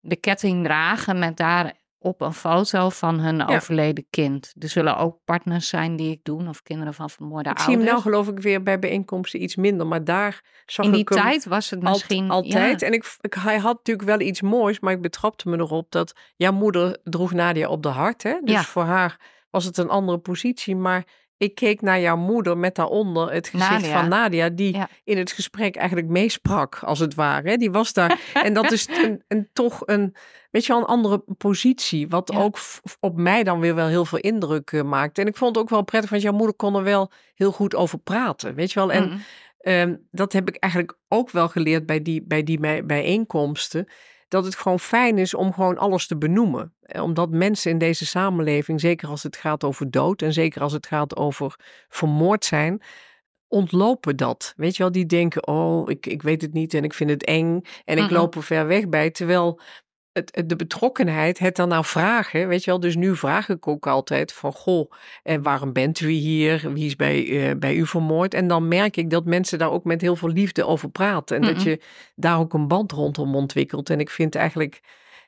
de ketting dragen met daar op een foto van hun overleden kind. Er zullen ook partners zijn die ik doen of kinderen van vermoorde ik ouders. Ik zie hem nou geloof ik weer bij bijeenkomsten iets minder, maar daar zag In die tijd was het misschien altijd. En ik, ik, hij had natuurlijk wel iets moois, maar ik betrapte me erop dat jouw moeder droeg Nadia op de hart, hè? Dus voor haar was het een andere positie, maar ik keek naar jouw moeder met daaronder het gezicht van Nadia, die in het gesprek eigenlijk meesprak, als het ware. Die was daar. en dat is een, toch een, weet je wel, een andere positie, wat ook op mij dan weer wel heel veel indruk eh, maakte. En ik vond het ook wel prettig, want jouw moeder kon er wel heel goed over praten, weet je wel. En mm. ehm, dat heb ik eigenlijk ook wel geleerd bij die, bij die bijeenkomsten dat het gewoon fijn is om gewoon alles te benoemen. Eh, omdat mensen in deze samenleving, zeker als het gaat over dood en zeker als het gaat over vermoord zijn, ontlopen dat. Weet je wel, die denken, oh, ik, ik weet het niet en ik vind het eng en ik loop er ver weg bij. Terwijl het, de betrokkenheid, het dan nou vragen, weet je wel. Dus nu vraag ik ook altijd van, goh, en waarom bent u hier? Wie is bij, eh, bij u vermoord? En dan merk ik dat mensen daar ook met heel veel liefde over praten. En dat je daar ook een band rondom ontwikkelt. En ik vind eigenlijk,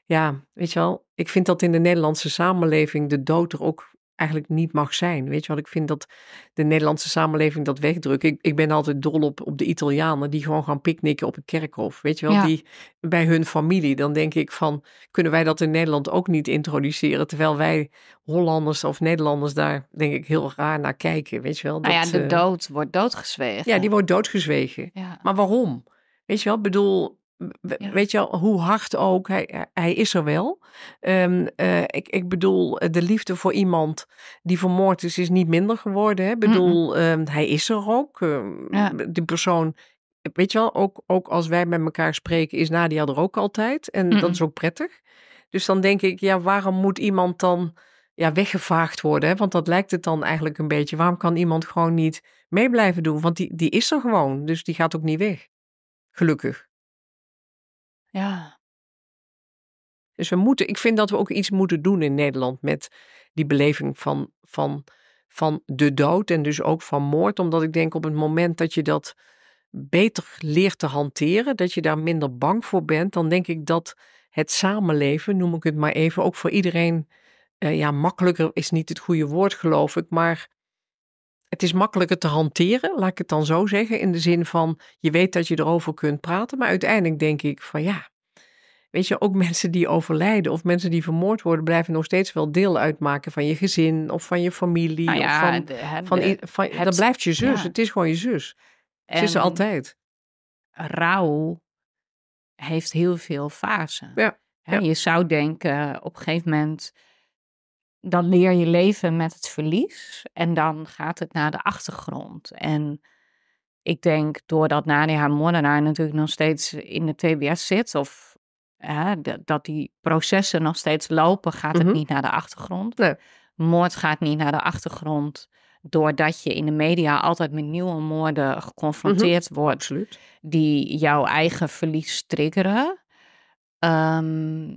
ja, weet je wel, ik vind dat in de Nederlandse samenleving de dood er ook eigenlijk niet mag zijn. Weet je wat, ik vind dat de Nederlandse samenleving dat wegdrukt. Ik, ik ben altijd dol op, op de Italianen die gewoon gaan picknicken op een kerkhof. Weet je wel, die bij hun familie. Dan denk ik van, kunnen wij dat in Nederland ook niet introduceren? Terwijl wij Hollanders of Nederlanders daar denk ik heel raar naar kijken. Weet je wel. Nou dat, ja, de eh, dood wordt doodgezwegen. Ja, die wordt doodgezwegen. Ja. Maar waarom? Weet je wel, ik bedoel, Weet je al, hoe hard ook, hij, eh, hij is er wel. Ehm, eh, ik, ik bedoel, eh, de liefde voor iemand die vermoord is, is niet minder geworden. Ik bedoel, ehm, hij is er ook. Um, Die persoon, weet je wel, ook, ook als wij met elkaar spreken, is Nadia er ook altijd. En dat is ook prettig. Dus dan denk ik, ja, waarom moet iemand dan ja, weggevaagd worden? Hè? Want dat lijkt het dan eigenlijk een beetje. Waarom kan iemand gewoon niet mee blijven doen? Want die, die is er gewoon, dus die gaat ook niet weg. Gelukkig. Ja. Dus we moeten, ik vind dat we ook iets moeten doen in Nederland met die beleving van, van, van de dood en dus ook van moord. Omdat ik denk op het moment dat je dat beter leert te hanteren, dat je daar minder bang voor bent, dan denk ik dat het samenleven, noem ik het maar even, ook voor iedereen, eh, ja, makkelijker is niet het goede woord, geloof ik, maar het is makkelijker te hanteren, laat ik het dan zo zeggen, in de zin van je weet dat je erover kunt praten, maar uiteindelijk denk ik van ja, weet je, ook mensen die overlijden of mensen die vermoord worden, blijven nog steeds wel deel uitmaken van je gezin of van je familie. Nou ja, of van, van, dat blijft je zus, het is gewoon je zus. Ze is altijd. Rauw heeft heel veel fasen. Ja, ja. Je zou denken, op een gegeven moment dan leer je leven met het verlies en dan gaat het naar de achtergrond. En ik denk doordat Nadia haar moordenaar natuurlijk nog steeds in de TBS zit of hè, dat die processen nog steeds lopen, gaat het mhm. niet naar de achtergrond. Moord gaat niet naar de achtergrond doordat je in de media altijd met nieuwe moorden mhm. geconfronteerd wordt die jouw eigen verlies triggeren. Ehm,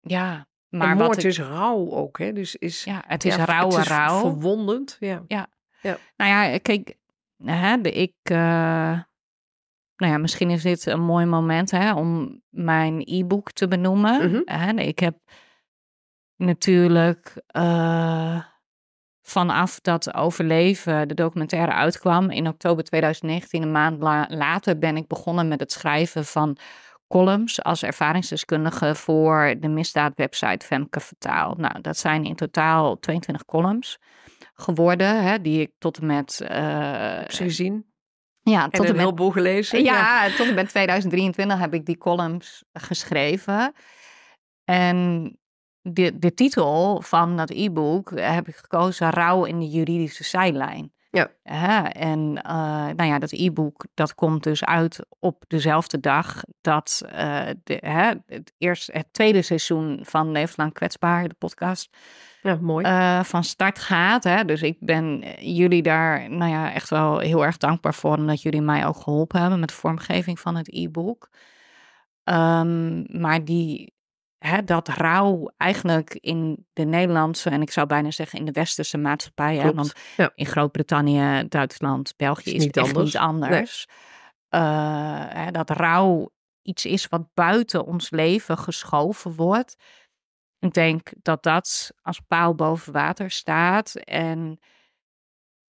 ja, maar moord wat is rauw ook, hè? Dus is, ja, het is ja, rauwe het is rauw. verwondend, ja. ja. ja. Nou ja, kijk, hè, ik... Eh, nou ja, misschien is dit een mooi moment hè, om mijn e-book te benoemen. Mhm. ik heb natuurlijk eh, vanaf dat overleven de documentaire uitkwam in oktober 2019, een maand later, ben ik begonnen met het schrijven van columns als ervaringsdeskundige voor de misdaadwebsite Femke Vertaal. Nou, dat zijn in totaal 22 columns geworden, hè, die ik tot en met. Uh, eh, gezien. Ja, en tot en, een met, gelezen. Ja, tot en met 2023 heb ik die columns geschreven. En de, de titel van dat e-book heb ik gekozen: Rauw in de juridische zijlijn. Ja. en eh, nou ja, dat e-book dat komt dus uit op dezelfde dag dat eh, de, het, eerste, het tweede seizoen van Leefslaan Kwetsbaar, de podcast, ja, mooi. Eh, van start gaat. Hè. Dus ik ben jullie daar nou ja, echt wel heel erg dankbaar voor, omdat jullie mij ook geholpen hebben met de vormgeving van het e-book. Ehm, maar die dat rouw eigenlijk in de Nederlandse en ik zou bijna zeggen in de westerse maatschappij, hè, want in Groot-Brittannië, Duitsland, België is, het niet anders. niet anders. Eh, hè, dat rouw iets is wat buiten ons leven geschoven wordt. Ik denk dat dat als paal boven water staat. En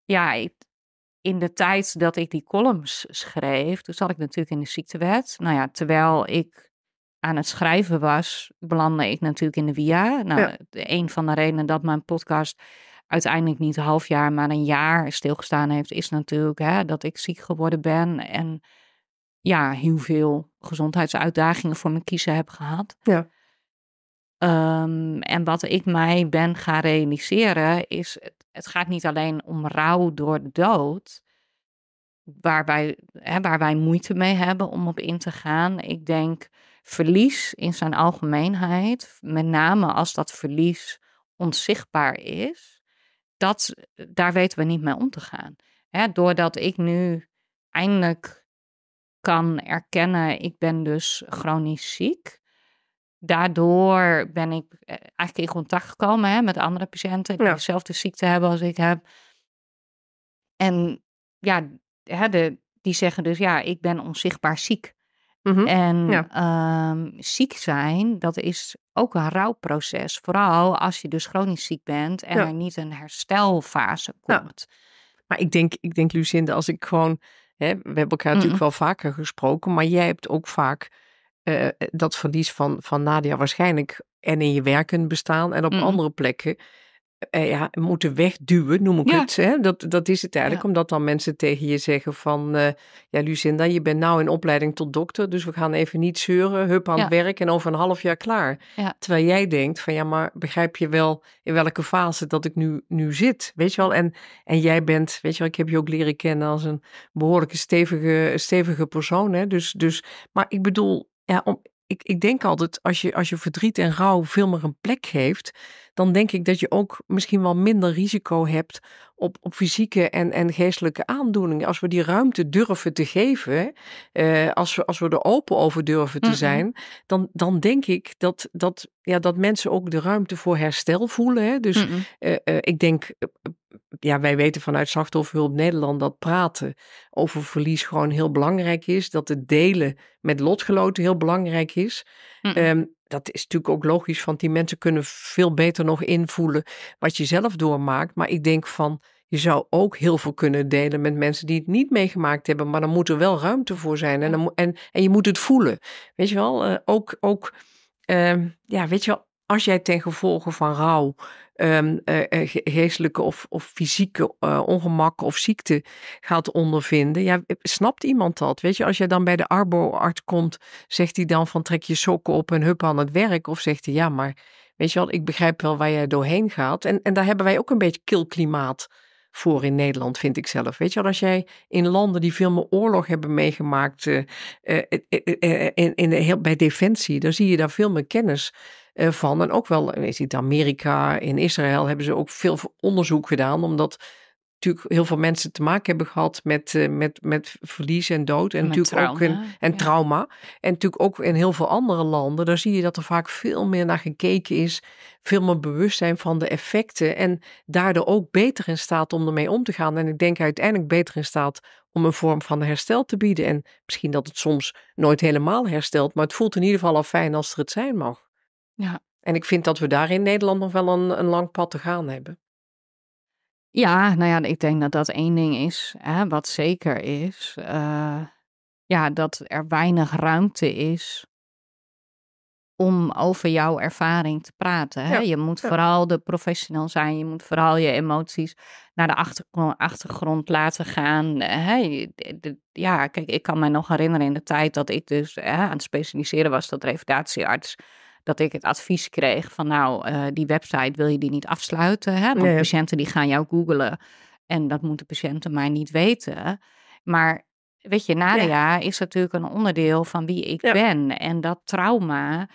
ja, in de tijd dat ik die columns schreef, toen zat ik natuurlijk in de ziektewet. Nou ja, terwijl ik aan het schrijven was, belandde ik natuurlijk in de via. Nou, ja. een van de redenen dat mijn podcast uiteindelijk niet een half jaar, maar een jaar stilgestaan heeft, is natuurlijk hè, dat ik ziek geworden ben en ja, heel veel gezondheidsuitdagingen voor mijn kiezen heb gehad. Ja. Ehm, en wat ik mij ben gaan realiseren is, het, het gaat niet alleen om rouw door de dood, waar wij, hè, waar wij moeite mee hebben om op in te gaan. Ik denk verlies in zijn algemeenheid, met name als dat verlies onzichtbaar is, dat, daar weten we niet mee om te gaan. doordat ik nu eindelijk kan erkennen, ik ben dus chronisch ziek. Daardoor ben ik eh, eigenlijk in contact gekomen hè, met andere patiënten die dezelfde ziekte hebben als ik heb. En ja, hè, de, die zeggen dus, ja, ik ben onzichtbaar ziek. Mhm. En ehm, ziek zijn, dat is ook een rouwproces. Vooral als je dus chronisch ziek bent en er niet een herstelfase komt. Maar ik denk, ik denk, Lucinde, als ik gewoon. Hè, we hebben elkaar mhm. natuurlijk wel vaker gesproken, maar jij hebt ook vaak eh, eh, dat verlies van, van Nadia waarschijnlijk en in je werken bestaan en op mhm. andere plekken eh, ja, moeten wegduwen, noem ik het. Hè? Dat, dat is het eigenlijk, omdat dan mensen tegen je zeggen van... Eh, ja, Lucinda, je bent nou in opleiding tot dokter, dus we gaan even niet zeuren. Hup aan het werk en over een half jaar klaar. Terwijl jij denkt van, ja, maar begrijp je wel in welke fase dat ik nu, nu zit? Weet je wel? En, en jij bent, weet je wel, ik heb je ook leren kennen als een behoorlijke stevige, stevige persoon. Hè? Dus, dus, maar ik bedoel, ja, om, ik, ik denk altijd, als je, als je verdriet en rouw veel meer een plek geeft dan denk ik dat je ook misschien wel minder risico hebt op, op fysieke en, en geestelijke aandoeningen. Als we die ruimte durven te geven, eh, als, we, als we er open over durven te mm-hmm. zijn, dan, dan denk ik dat, dat, ja, dat mensen ook de ruimte voor herstel voelen. Hè? Dus eh, eh, ik denk eh, eh, ja, wij weten vanuit Hulp Nederland dat praten over verlies gewoon heel belangrijk is. Dat het delen met lotgenoten heel belangrijk is dat is natuurlijk ook logisch, want die mensen kunnen veel beter nog invoelen wat je zelf doormaakt. Maar ik denk van, je zou ook heel veel kunnen delen met mensen die het niet meegemaakt hebben, maar dan moet er wel ruimte voor zijn en, dan, en, en je moet het voelen. Weet je wel, eh, ook, ook ehm, ja, weet je wel, als jij ten gevolge van rouw, ehm, eh, eh, geestelijke of, of fysieke uh, eh, ongemakken of ziekte gaat ondervinden, ja, snapt iemand dat? Weet je, als jij dan bij de arboarts komt, zegt hij dan van trek je sokken op en hup aan het werk? Of zegt hij ja, maar weet je wel, ik begrijp wel waar jij doorheen gaat. En, en daar hebben wij ook een beetje kilklimaat. voor in Nederland, vind ik zelf. Weet je als jij in landen die veel meer oorlog hebben meegemaakt, in, bij defensie, dan zie je daar veel meer kennis van. En ook wel, is Amerika, in Israël hebben ze ook veel onderzoek gedaan, omdat natuurlijk heel veel mensen te maken hebben gehad met, eh, met, met verlies en dood. En, natuurlijk ook een, en trauma. En natuurlijk ook in heel veel andere landen. Daar zie je dat er vaak veel meer naar gekeken is. Veel meer bewustzijn van de effecten. En daardoor ook beter in staat om ermee om te gaan. En ik denk uiteindelijk beter in staat om een vorm van herstel te bieden. En misschien dat het soms nooit helemaal herstelt. Maar het voelt in ieder geval al fijn als er het zijn mag. Ja. En ik vind dat we daar in Nederland nog wel een, een lang pad te gaan hebben. Ja, nou ja, ik denk dat dat één ding is, hè, wat zeker is. Eh, ja, dat er weinig ruimte is om over jouw ervaring te praten. Hè? je moet vooral de professional zijn. Je moet vooral je emoties naar de achtergrond, laten gaan. Hè? Ja, kijk, ik kan me nog herinneren in de tijd dat ik dus hè, aan het specialiseren was tot revalidatiearts dat ik het advies kreeg van nou, eh, die website wil je die niet afsluiten. Hè? Want patiënten die gaan jou googlen en dat moeten patiënten maar niet weten. Maar weet je, Nadia ja. is natuurlijk een onderdeel van wie ik ben. En dat trauma.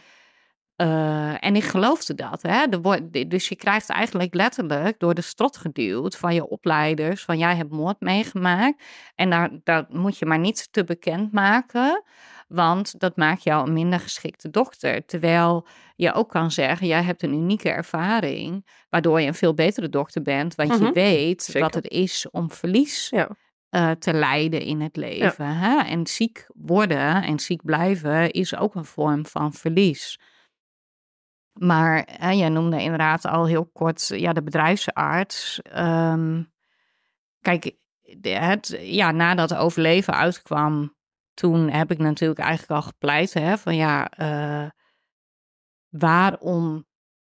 Eh, en ik geloofde dat. Hè? De, dus je krijgt eigenlijk letterlijk door de strot geduwd van je opleiders: van jij hebt moord meegemaakt. En daar, dat moet je maar niet te bekend maken. Want dat maakt jou een minder geschikte dokter, Terwijl je ook kan zeggen, jij hebt een unieke ervaring, waardoor je een veel betere dokter bent, want je mhm. weet wat het is om verlies ja. Eh, te lijden in het leven. Hè? En ziek worden en ziek blijven is ook een vorm van verlies. Maar hè, jij noemde inderdaad al heel kort ja, de bedrijfsarts. Um, ehm, kijk, het, ja, nadat overleven uitkwam, toen heb ik natuurlijk eigenlijk al gepleit hè, van ja, eh, waarom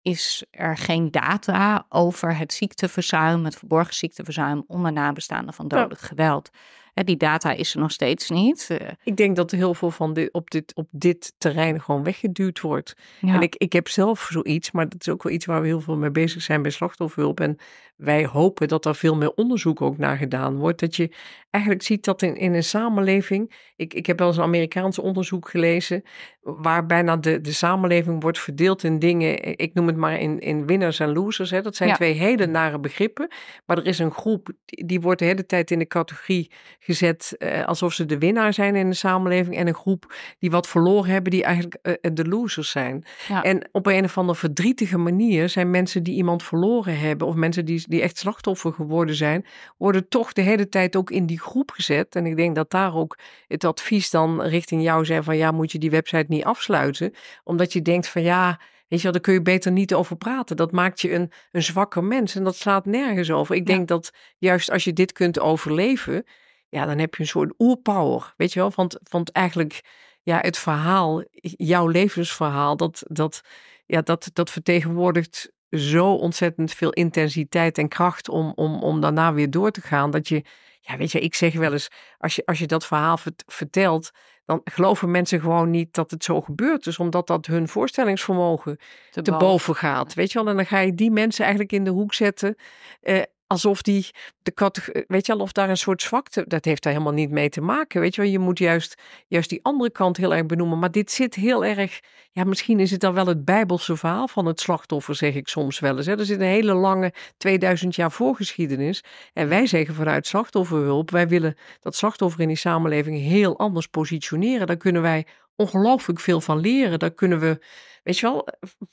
is er geen data over het ziekteverzuim, het verborgen ziekteverzuim onder nabestaanden van dodelijk geweld? Hè, die data is er nog steeds niet. Eh. ik denk dat heel veel van dit, op, dit, op dit terrein gewoon weggeduwd wordt. En ik, ik heb zelf zoiets, maar dat is ook wel iets waar we heel veel mee bezig zijn bij slachtofferhulp. En wij hopen dat er veel meer onderzoek ook naar gedaan wordt. Dat je eigenlijk ziet dat in, in een samenleving. Ik, ik heb wel eens een Amerikaans onderzoek gelezen. waar bijna de, de samenleving wordt verdeeld in dingen. Eh, ik noem het maar in, in winners en losers. Hè. Dat zijn twee hele nare begrippen. Maar er is een groep die wordt de hele tijd in de categorie gezet. Eh, alsof ze de winnaar zijn in de samenleving. En een groep die wat verloren hebben, die eigenlijk eh, de losers zijn. En op een of andere verdrietige manier zijn mensen die iemand verloren hebben. of mensen die die echt slachtoffer geworden zijn, worden toch de hele tijd ook in die groep gezet. En ik denk dat daar ook het advies dan richting jou zijn van ja, moet je die website niet afsluiten. Omdat je denkt van ja, Weet je wel, daar kun je beter niet over praten. Dat maakt je een, een zwakker mens en dat slaat nergens over. Ik denk dat juist als je dit kunt overleven, ja, dan heb je een soort oerpower. Weet je wel, want, want eigenlijk, ja, het verhaal, jouw levensverhaal, dat, dat, ja, dat, dat vertegenwoordigt zo ontzettend veel intensiteit en kracht om, om, om daarna weer door te gaan. Dat je, ja, weet je, ik zeg wel eens, als je, als je dat verhaal vertelt, dan geloven mensen gewoon niet dat het zo gebeurt dus omdat dat hun voorstellingsvermogen te, boven gaat. Weet je wel, en dan ga je die mensen eigenlijk in de hoek zetten. Eh, alsof die de categorie, weet je wel, of daar een soort zwakte, dat heeft daar helemaal niet mee te maken, weet je wel. Je moet juist, juist die andere kant heel erg benoemen, maar dit zit heel erg, ja, misschien is het dan wel het bijbelse verhaal van het slachtoffer, zeg ik soms wel eens. Hè. Er zit een hele lange 2000 jaar voorgeschiedenis en wij zeggen vanuit slachtofferhulp, wij willen dat slachtoffer in die samenleving heel anders positioneren. Dan kunnen wij ongelooflijk veel van leren. Daar kunnen we, weet je wel,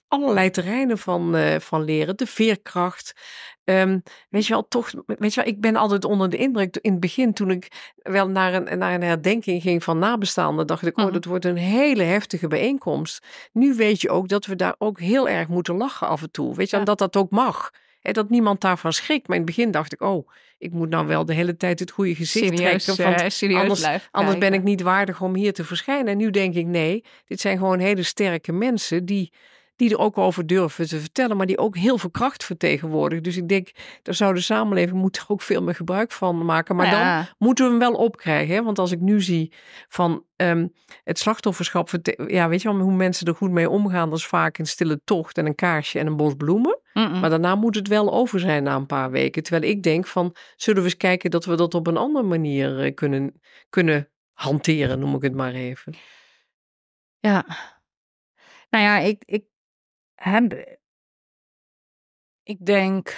allerlei terreinen van, eh, van leren. De veerkracht. Ehm, weet je wel, toch, weet je wel, ik ben altijd onder de indruk. In het begin, toen ik wel naar een, naar een herdenking ging van nabestaanden, dacht ik, oh, mhm. dat wordt een hele heftige bijeenkomst. Nu weet je ook dat we daar ook heel erg moeten lachen af en toe. Weet je, dat dat ook mag dat niemand daarvan schrikt. Maar in het begin dacht ik, oh, ik moet nou wel de hele tijd het goede gezicht serieus, trekken. Eh, serieus anders, anders ben ik niet waardig om hier te verschijnen. En nu denk ik, nee, dit zijn gewoon hele sterke mensen die die er ook over durven te vertellen, maar die ook heel veel kracht vertegenwoordigen. Dus ik denk, daar zou de samenleving moet ook veel meer gebruik van maken. Maar nou dan moeten we hem wel opkrijgen. Want als ik nu zie van ehm, het slachtofferschap, ja, weet je wel, hoe mensen er goed mee omgaan, dat is vaak een stille tocht en een kaarsje en een bos bloemen. Maar daarna moet het wel over zijn na een paar weken. Terwijl ik denk van, zullen we eens kijken dat we dat op een andere manier eh, kunnen, kunnen hanteren, noem ik het maar even. Ja. Nou ja, ik, ik, heb, ik denk,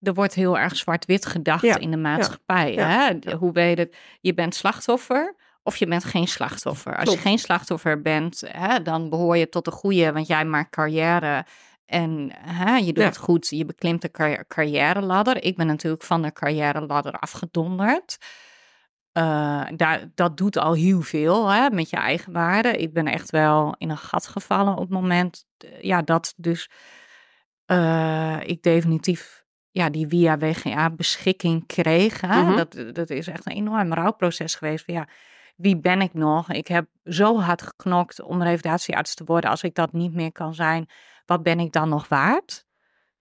er wordt heel erg zwart-wit gedacht in de maatschappij. hè? Ja. Hoe weet het? Je bent slachtoffer of je bent geen slachtoffer. Als je geen slachtoffer bent, hè, dan behoor je tot de goede, want jij maakt carrière. En je doet het goed, je beklimt de carrière ladder Ik ben natuurlijk van de carrière-ladder afgedonderd. Uh, daar, dat doet al heel veel hè, met je eigen waarde. Ik ben echt wel in een gat gevallen op het moment eh, ja, dat dus eh, ik definitief ja, die via WGA beschikking kreeg. Mhm. dat, dat is echt een enorm rouwproces geweest. Ja, wie ben ik nog? Ik heb zo hard geknokt om revalidatiearts te worden. Als ik dat niet meer kan zijn, wat ben ik dan nog waard?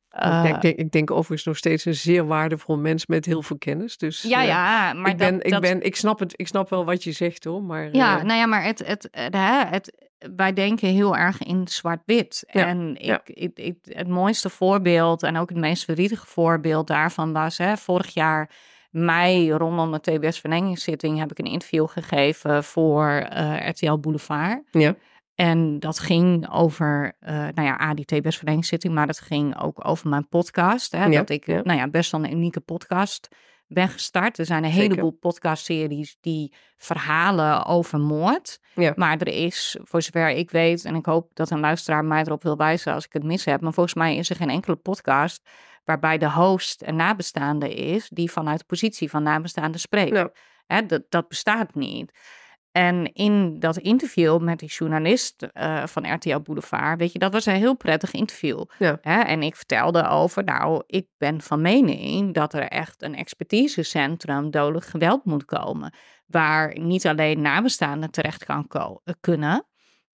Eh, ik, denk, ik, denk, overigens nog steeds een zeer waardevol mens met heel veel kennis. Dus, ja, eh, ja, maar ik, ben, ik, ben, ik, snap het, ik snap wel wat je zegt hoor. Maar, ja, eh, nou ja, maar het, het, het, het, wij denken heel erg in zwart-wit. en ik, ja. ik, het mooiste voorbeeld en ook het meest verdrietige voorbeeld daarvan was hè, vorig jaar mei rondom de TBS-verlengingszitting heb ik een interview gegeven voor RTL Boulevard. Ja. En dat ging over, eh, nou ja, ADT bestverlengingszitting, maar dat ging ook over mijn podcast. Hè, dat ik, eh, nou ja, best wel een unieke podcast ben gestart. Er zijn een heleboel podcastseries die verhalen over moord. Maar er is, voor zover ik weet, en ik hoop dat een luisteraar mij erop wil wijzen als ik het mis heb. Maar volgens mij is er geen enkele podcast waarbij de host een nabestaande is die vanuit de positie van nabestaande spreekt. Nou. Hè, dat, dat bestaat niet. En in dat interview met die journalist eh, van RTL Boulevard, weet je, dat was een heel prettig interview. Hè? En ik vertelde over, nou, ik ben van mening dat er echt een expertisecentrum dodelijk geweld moet komen. Waar niet alleen nabestaanden terecht kan kunnen,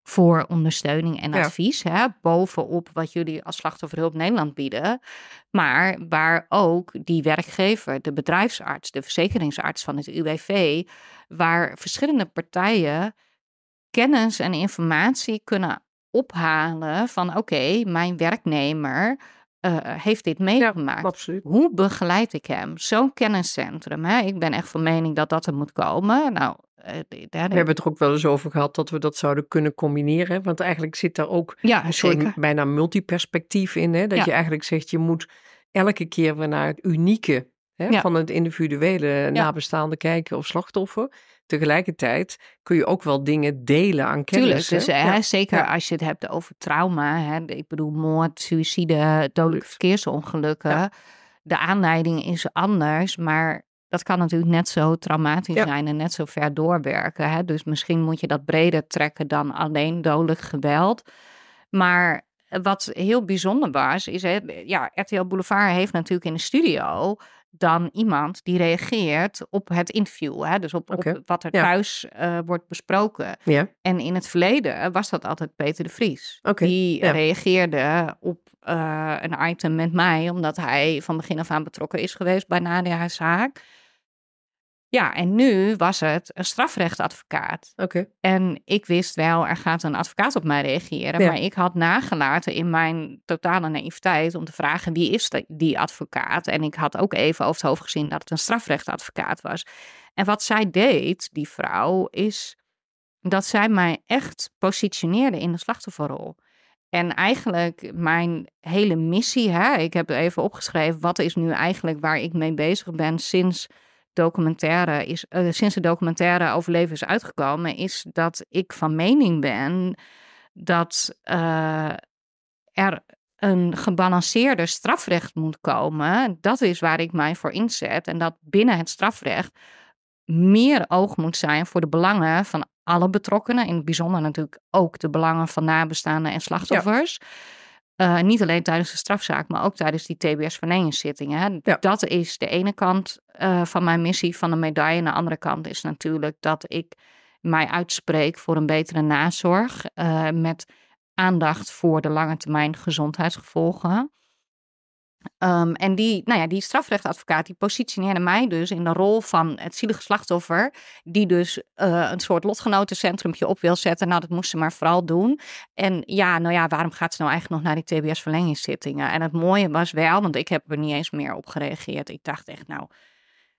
voor ondersteuning en advies. Hè, bovenop wat jullie als slachtofferhulp Nederland bieden. Maar waar ook die werkgever, de bedrijfsarts, de verzekeringsarts van het UWV, waar verschillende partijen kennis en informatie kunnen ophalen van oké, mijn werknemer eh, heeft dit meegemaakt. Hoe begeleid ik hem? Zo'n kenniscentrum. Hè? Ik ben echt van mening dat dat er moet komen. Nou, eh, we hebben het er ook wel eens over gehad dat we dat zouden kunnen combineren. Want eigenlijk zit daar ook een soort bijna multiperspectief in. Hè? Dat je eigenlijk zegt, je moet elke keer weer naar het unieke hè, van het individuele nabestaande kijken of slachtoffer. Tegelijkertijd kun je ook wel dingen delen aan kennis. Tuurlijk, dus, eh, hè? zeker als je het hebt over trauma. Hè? Ik bedoel, moord, suïcide, dodelijke verkeersongelukken. De aanleiding is anders, maar dat kan natuurlijk net zo traumatisch zijn en net zo ver doorwerken. Hè? Dus misschien moet je dat breder trekken dan alleen dodelijk geweld. Maar eh, wat heel bijzonder was, is hè, ja, RTL Boulevard heeft natuurlijk in de studio dan iemand die reageert op het interview. Hè? Dus op, wat er thuis eh, wordt besproken. Ja. En in het verleden was dat altijd Peter de Vries. Die reageerde op eh, een item met mij, omdat hij van begin af aan betrokken is geweest bij Nadia's haar zaak. Ja, en nu was het een strafrechtadvocaat. Oké. En ik wist wel, er gaat een advocaat op mij reageren. Maar ik had nagelaten in mijn totale naïviteit om te vragen wie is die advocaat. En ik had ook even over het hoofd gezien dat het een strafrechtadvocaat was. En wat zij deed, die vrouw, is dat zij mij echt positioneerde in de slachtofferrol. En eigenlijk mijn hele missie, hè, ik heb even opgeschreven, wat is nu eigenlijk waar ik mee bezig ben sinds documentaire is, eh, sinds de documentaire over leven is uitgekomen, is dat ik van mening ben dat eh, er een gebalanceerder strafrecht moet komen. Dat is waar ik mij voor inzet. En dat binnen het strafrecht meer oog moet zijn voor de belangen van alle betrokkenen. In het bijzonder natuurlijk ook de belangen van nabestaanden en slachtoffers. Eh, niet alleen tijdens de strafzaak, maar ook tijdens die TBS-verenigingszittingen. Dat is de ene kant eh, van mijn missie, van de medaille. En de andere kant is natuurlijk dat ik mij uitspreek voor een betere nazorg. Eh, met aandacht voor de lange termijn gezondheidsgevolgen. Ehm, en die, nou ja, die strafrechtadvocaat die positioneerde mij dus in de rol van het zielige slachtoffer, die dus eh, een soort lotgenotencentrumpje op wil zetten. Nou, dat moest ze maar vooral doen. En ja, nou ja, waarom gaat ze nou eigenlijk nog naar die TBS-verlengingszittingen? En het mooie was wel, want ik heb er niet eens meer op gereageerd. Ik dacht echt, nou,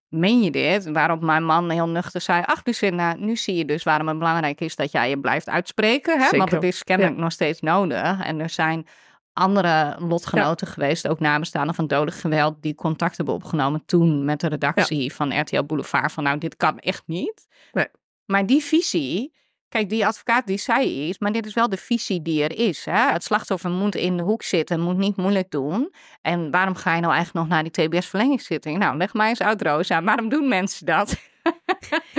meen je dit? Waarop mijn man heel nuchter zei, ach Lucinda, nu zie je dus waarom het belangrijk is dat jij je blijft uitspreken. Hè? Want het is kennelijk nog steeds nodig. En er zijn andere lotgenoten geweest, ook nabestaanden van dodelijk geweld, die contact hebben opgenomen toen met de redactie van RTL Boulevard. Van nou, dit kan echt niet. Nee. Maar die visie, kijk, die advocaat die zei iets, maar dit is wel de visie die er is. Hè? Het slachtoffer moet in de hoek zitten, moet niet moeilijk doen. En waarom ga je nou eigenlijk nog naar die TBS-verlengingszitting? Nou, leg mij eens uit, Rosa. Waarom doen mensen dat?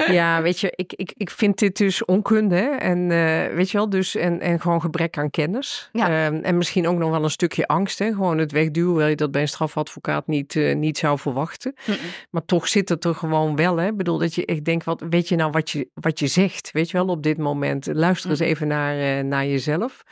ja, weet je, ik, ik, ik vind dit dus onkunde. En eh, weet je wel, dus en, en gewoon gebrek aan kennis. Ehm, en misschien ook nog wel een stukje angst. Hè? Gewoon het wegduwen, waar je dat bij een strafadvocaat niet, eh, niet zou verwachten. Maar toch zit het er gewoon wel. Hè? Ik bedoel, dat je echt denkt, wat, weet je nou wat je, wat je zegt? Weet je wel, op dit moment. Luister mm. eens even naar, eh, naar jezelf.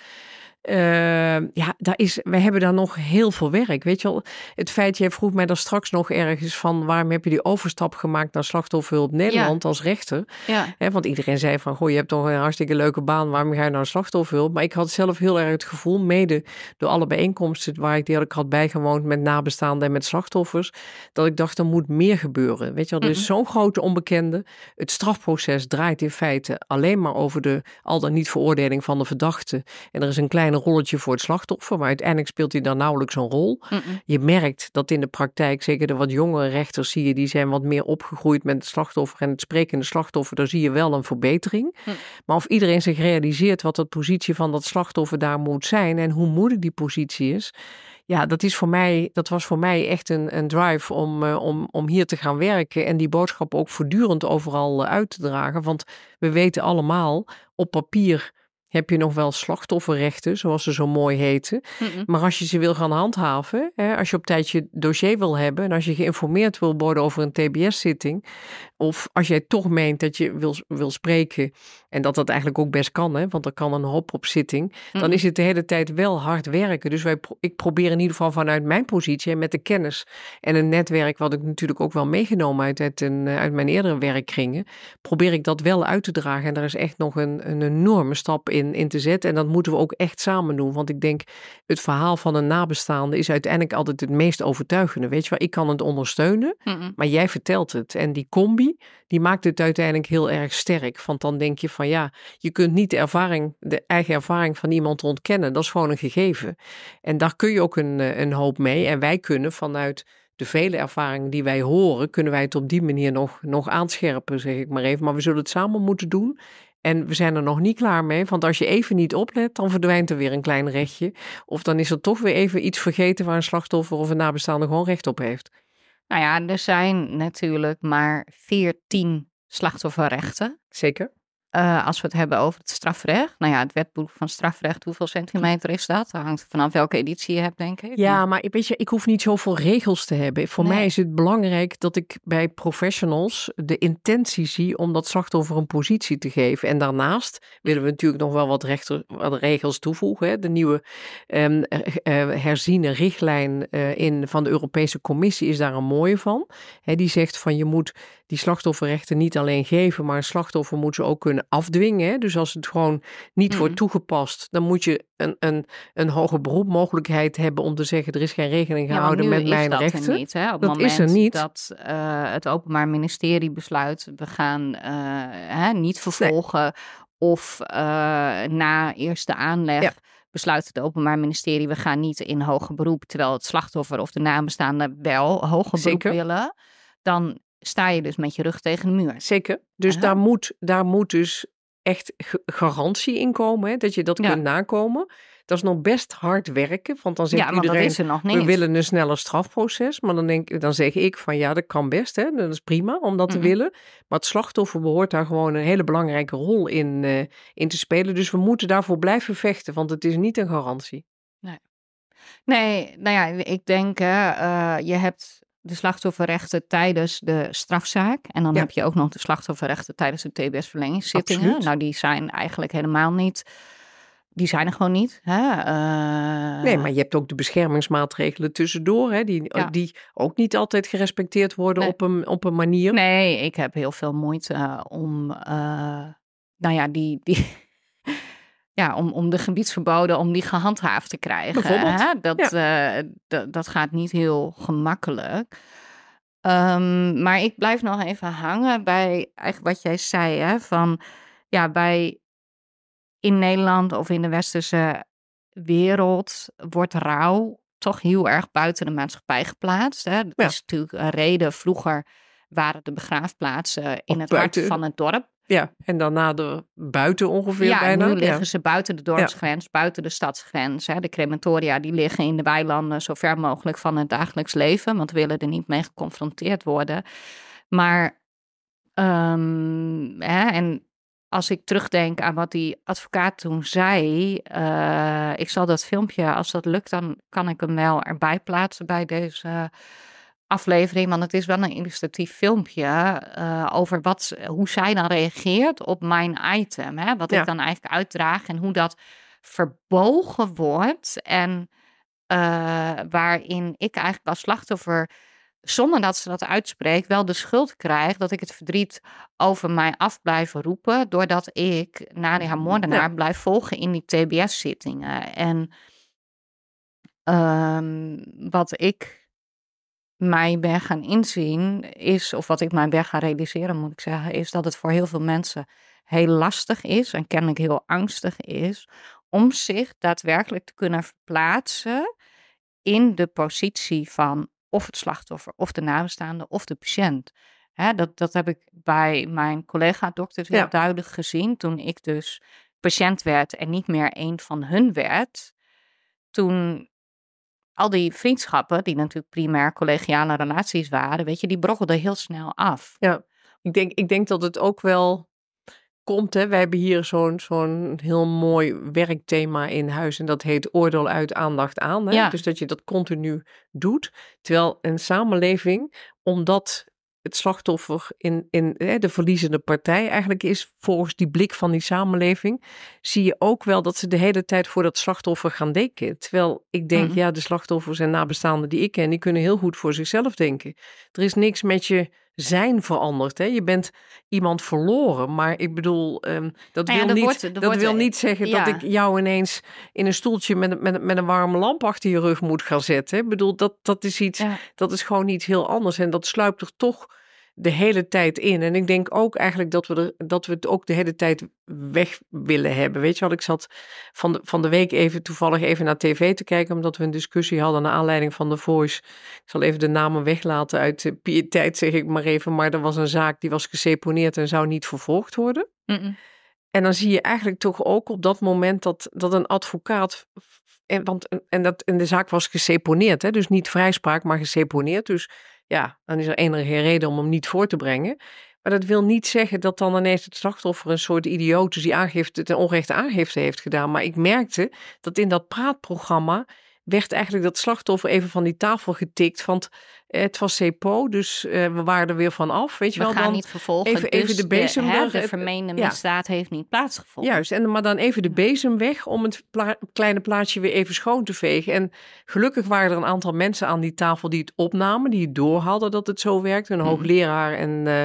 Ehm, ja, daar is, we hebben daar nog heel veel werk. Weet je wel, het feit, jij vroeg mij daar straks nog ergens van waarom heb je die overstap gemaakt naar slachtofferhulp Nederland als rechter? Ja. want iedereen zei van, goh, je hebt toch een hartstikke leuke baan, waarom ga je naar slachtofferhulp? Maar ik had zelf heel erg het gevoel, mede door alle bijeenkomsten waar ik deel had bijgewoond met nabestaanden en met slachtoffers, dat ik dacht, er moet meer gebeuren. Weet je wel, er is mhm. zo'n grote onbekende. Het strafproces draait in feite alleen maar over de al dan niet veroordeling van de verdachte. En er is een kleine een rolletje voor het slachtoffer, maar uiteindelijk speelt hij dan nauwelijks een rol. Je merkt dat in de praktijk, zeker de wat jongere rechters zie je, die zijn wat meer opgegroeid met het slachtoffer en het sprekende slachtoffer, daar zie je wel een verbetering. Hm. Maar of iedereen zich realiseert wat de positie van dat slachtoffer daar moet zijn en hoe moeilijk die positie is, ja, dat, is voor mij, dat was voor mij echt een, een drive om, eh, om, om hier te gaan werken en die boodschap ook voortdurend overal eh, uit te dragen. Want we weten allemaal op papier heb je nog wel slachtofferrechten, zoals ze zo mooi heten. Maar als je ze wil gaan handhaven, hè, als je op tijd je dossier wil hebben en als je geïnformeerd wil worden over een TBS-zitting, of als jij toch meent dat je wil, wil spreken en dat dat eigenlijk ook best kan, hè, want er kan een hop op zitting. Dan mhm. is het de hele tijd wel hard werken. Dus wij, ik probeer in ieder geval vanuit mijn positie en met de kennis en een netwerk, wat ik natuurlijk ook wel meegenomen uit, uit, eh, uit mijn eerdere werkkringen, probeer ik dat wel uit te dragen. En daar is echt nog een, een enorme stap in, in te zetten. En dat moeten we ook echt samen doen. Want ik denk, het verhaal van een nabestaande is uiteindelijk altijd het meest overtuigende. Weet je wel, ik kan het ondersteunen, mhm. maar jij vertelt het. En die combi, die maakt het uiteindelijk heel erg sterk. Want dan denk je van van ja, je kunt niet de ervaring, de eigen ervaring van iemand ontkennen. Dat is gewoon een gegeven. En daar kun je ook een, eh, een hoop mee. En wij kunnen vanuit de vele ervaringen die wij horen, kunnen wij het op die manier nog, nog aanscherpen, zeg ik maar even. Maar we zullen het samen moeten doen. En we zijn er nog niet klaar mee, want als je even niet oplet, dan verdwijnt er weer een klein rechtje. Of dan is er toch weer even iets vergeten waar een slachtoffer of een nabestaande gewoon recht op heeft. Nou ja, er zijn natuurlijk maar 14 slachtofferrechten. Zeker. Eh, als we het hebben over het strafrecht. Nou ja, het wetboek van strafrecht, hoeveel centimeter is dat? Dat hangt vanaf welke editie je hebt, denk ik. Ja, maar weet je, ik hoef niet zoveel regels te hebben. Voor mij is het belangrijk dat ik bij professionals de intentie zie om dat slachtoffer een positie te geven. En daarnaast willen we natuurlijk nog wel wat, rechter, wat regels toevoegen. Hè? De nieuwe um, herziene richtlijn in, van de Europese Commissie is daar een mooie van. Hè, die zegt van je moet die slachtofferrechten niet alleen geven, maar slachtoffer moet ze ook kunnen afdwingen. Dus als het gewoon niet wordt mhm. toegepast, dan moet je een, een, een hoger beroep mogelijkheid hebben om te zeggen: er is geen regeling gehouden met mijn dat rechten. Er niet, hè? Op dat is er niet. Dat eh, het Openbaar Ministerie besluit: we gaan eh, hè, niet vervolgen. Of eh, na eerste aanleg besluit het Openbaar Ministerie, we gaan niet in hoger beroep, terwijl het slachtoffer of de nabestaanden wel hoger beroep willen, dan sta je dus met je rug tegen de muur. Zeker. Dus daar moet, daar moet dus echt garantie in komen, hè, dat je dat kunt nakomen. Dat is nog best hard werken, want dan zegt ja, iedereen, we willen een sneller strafproces. Maar dan, denk, dan zeg ik van ja, dat kan best, hè, dat is prima om dat te mhm. willen. Maar het slachtoffer behoort daar gewoon een hele belangrijke rol in, eh, in te spelen. Dus we moeten daarvoor blijven vechten, want het is niet een garantie. Nee, nee nou ja, ik denk eh, je hebt de slachtofferrechten tijdens de strafzaak. En dan heb je ook nog de slachtofferrechten tijdens de TBS-verlengingszittingen. Nou, die zijn eigenlijk helemaal niet. Die zijn er gewoon niet. Hè? Eh, nee, maar je hebt ook de beschermingsmaatregelen tussendoor, hè? Die, die ook niet altijd gerespecteerd worden op, een, op een manier. Nee, ik heb heel veel moeite eh, om. Uh, nou ja, die, die, ja, om, om de gebiedsverboden, om die gehandhaafd te krijgen. Hè? Eh, dat, dat gaat niet heel gemakkelijk. Ehm, maar ik blijf nog even hangen bij eigenlijk wat jij zei, hè, van ja, bij in Nederland of in de westerse wereld wordt rouw toch heel erg buiten de maatschappij geplaatst. Hè? Dat is natuurlijk een reden. Vroeger waren de begraafplaatsen in het buiten. hart van het dorp. Ja, en daarna de buiten ongeveer ja, bijna. nu liggen ze buiten de dorpsgrens, buiten de stadsgrens. Hè. De crematoria die liggen in de weilanden zo ver mogelijk van het dagelijks leven, want we willen er niet mee geconfronteerd worden. Maar, ehm, hè, en als ik terugdenk aan wat die advocaat toen zei, eh, ik zal dat filmpje, als dat lukt, dan kan ik hem wel erbij plaatsen bij deze aflevering, want het is wel een illustratief filmpje eh, over wat, hoe zij dan reageert op mijn item. Hè? Wat ik dan eigenlijk uitdraag en hoe dat verbogen wordt. En eh, waarin ik eigenlijk als slachtoffer, zonder dat ze dat uitspreekt, wel de schuld krijg dat ik het verdriet over mij af blijf roepen. Doordat ik na haar mm, moordenaar blijf volgen in die TBS-zittingen. En ehm, wat ik mij ben gaan inzien is, of wat ik mij ben gaan realiseren moet ik zeggen, is dat het voor heel veel mensen heel lastig is en kennelijk heel angstig is om zich daadwerkelijk te kunnen verplaatsen in de positie van of het slachtoffer, of de nabestaande, of de patiënt. dat, dat heb ik bij mijn collega-dokters heel duidelijk gezien toen ik dus patiënt werd en niet meer een van hun werd. Toen al die vriendschappen, die natuurlijk primair collegiale relaties waren, weet je, die brokkelden heel snel af. Ja, ik denk, ik denk dat het ook wel komt. Hè. We hebben hier zo'n zo'n heel mooi werkthema in huis. En dat heet oordeel uit, aandacht aan. Hè? Dus dat je dat continu doet. Terwijl een samenleving, omdat het slachtoffer in, in hè, de verliezende partij eigenlijk is, volgens die blik van die samenleving, zie je ook wel dat ze de hele tijd voor dat slachtoffer gaan denken. Terwijl ik denk, mhm. ja, de slachtoffers en nabestaanden die ik ken, die kunnen heel goed voor zichzelf denken. Er is niks met je zijn veranderd. Hè? Je bent iemand verloren. Maar ik bedoel, ehm, dat, nou wil, niet, dat wil eh, niet zeggen dat ik jou ineens in een stoeltje met, met, met een warme lamp achter je rug moet gaan zetten. Ik bedoel, dat, dat is iets, dat is gewoon niet heel anders. En dat sluipt er toch de hele tijd in. En ik denk ook eigenlijk dat we, er, dat we het ook de hele tijd weg willen hebben. Weet je wat, ik zat van de, van de week even toevallig even naar tv te kijken, omdat we een discussie hadden naar aanleiding van The Voice. Ik zal even de namen weglaten uit de tijd zeg ik maar even. Maar er was een zaak die was geseponeerd en zou niet vervolgd worden. En dan zie je eigenlijk toch ook op dat moment dat, dat een advocaat en, want, en, dat, en de zaak was geseponeerd, hè? dus niet vrijspraak, maar geseponeerd. Dus ja, dan is er enige reden om hem niet voor te brengen. Maar dat wil niet zeggen dat dan ineens het slachtoffer een soort idioot die aangifte, ten onrechte aangifte heeft gedaan. Maar ik merkte dat in dat praatprogramma werd eigenlijk dat slachtoffer even van die tafel getikt. Want het was CEPO, dus eh, we waren er weer van af. Weet je we wel, gaan dan niet vervolgen. Even, dus even de bezem weg. de eh, vermeende misdaad heeft niet plaatsgevonden. Juist, en, maar dan even de bezem weg om het kleine plaatje weer even schoon te vegen. En gelukkig waren er een aantal mensen aan die tafel die het opnamen, die het doorhadden dat het zo werkt. Een mhm. hoogleraar en... Eh,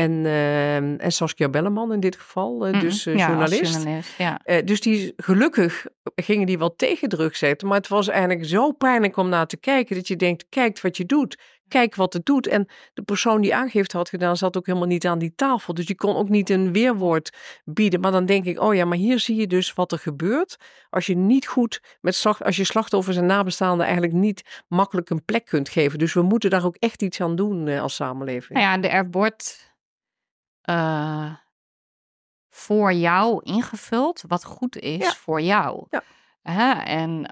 en, ehm, en Saskia Belleman in dit geval, eh, mhm. dus uh, ja, journalist. Eh, dus die gelukkig gingen die wel druk zetten. Maar het was eigenlijk zo pijnlijk om naar te kijken dat je denkt: kijk wat je doet, kijk wat het doet. En de persoon die aangifte had gedaan, zat ook helemaal niet aan die tafel. Dus je kon ook niet een weerwoord bieden. Maar dan denk ik: oh ja, maar hier zie je dus wat er gebeurt. Als je niet goed met als je slachtoffers en nabestaanden eigenlijk niet makkelijk een plek kunt geven. Dus we moeten daar ook echt iets aan doen als samenleving. Nou ja, de erfbord eh, voor jou ingevuld wat goed is voor jou. Ja. Hè? En,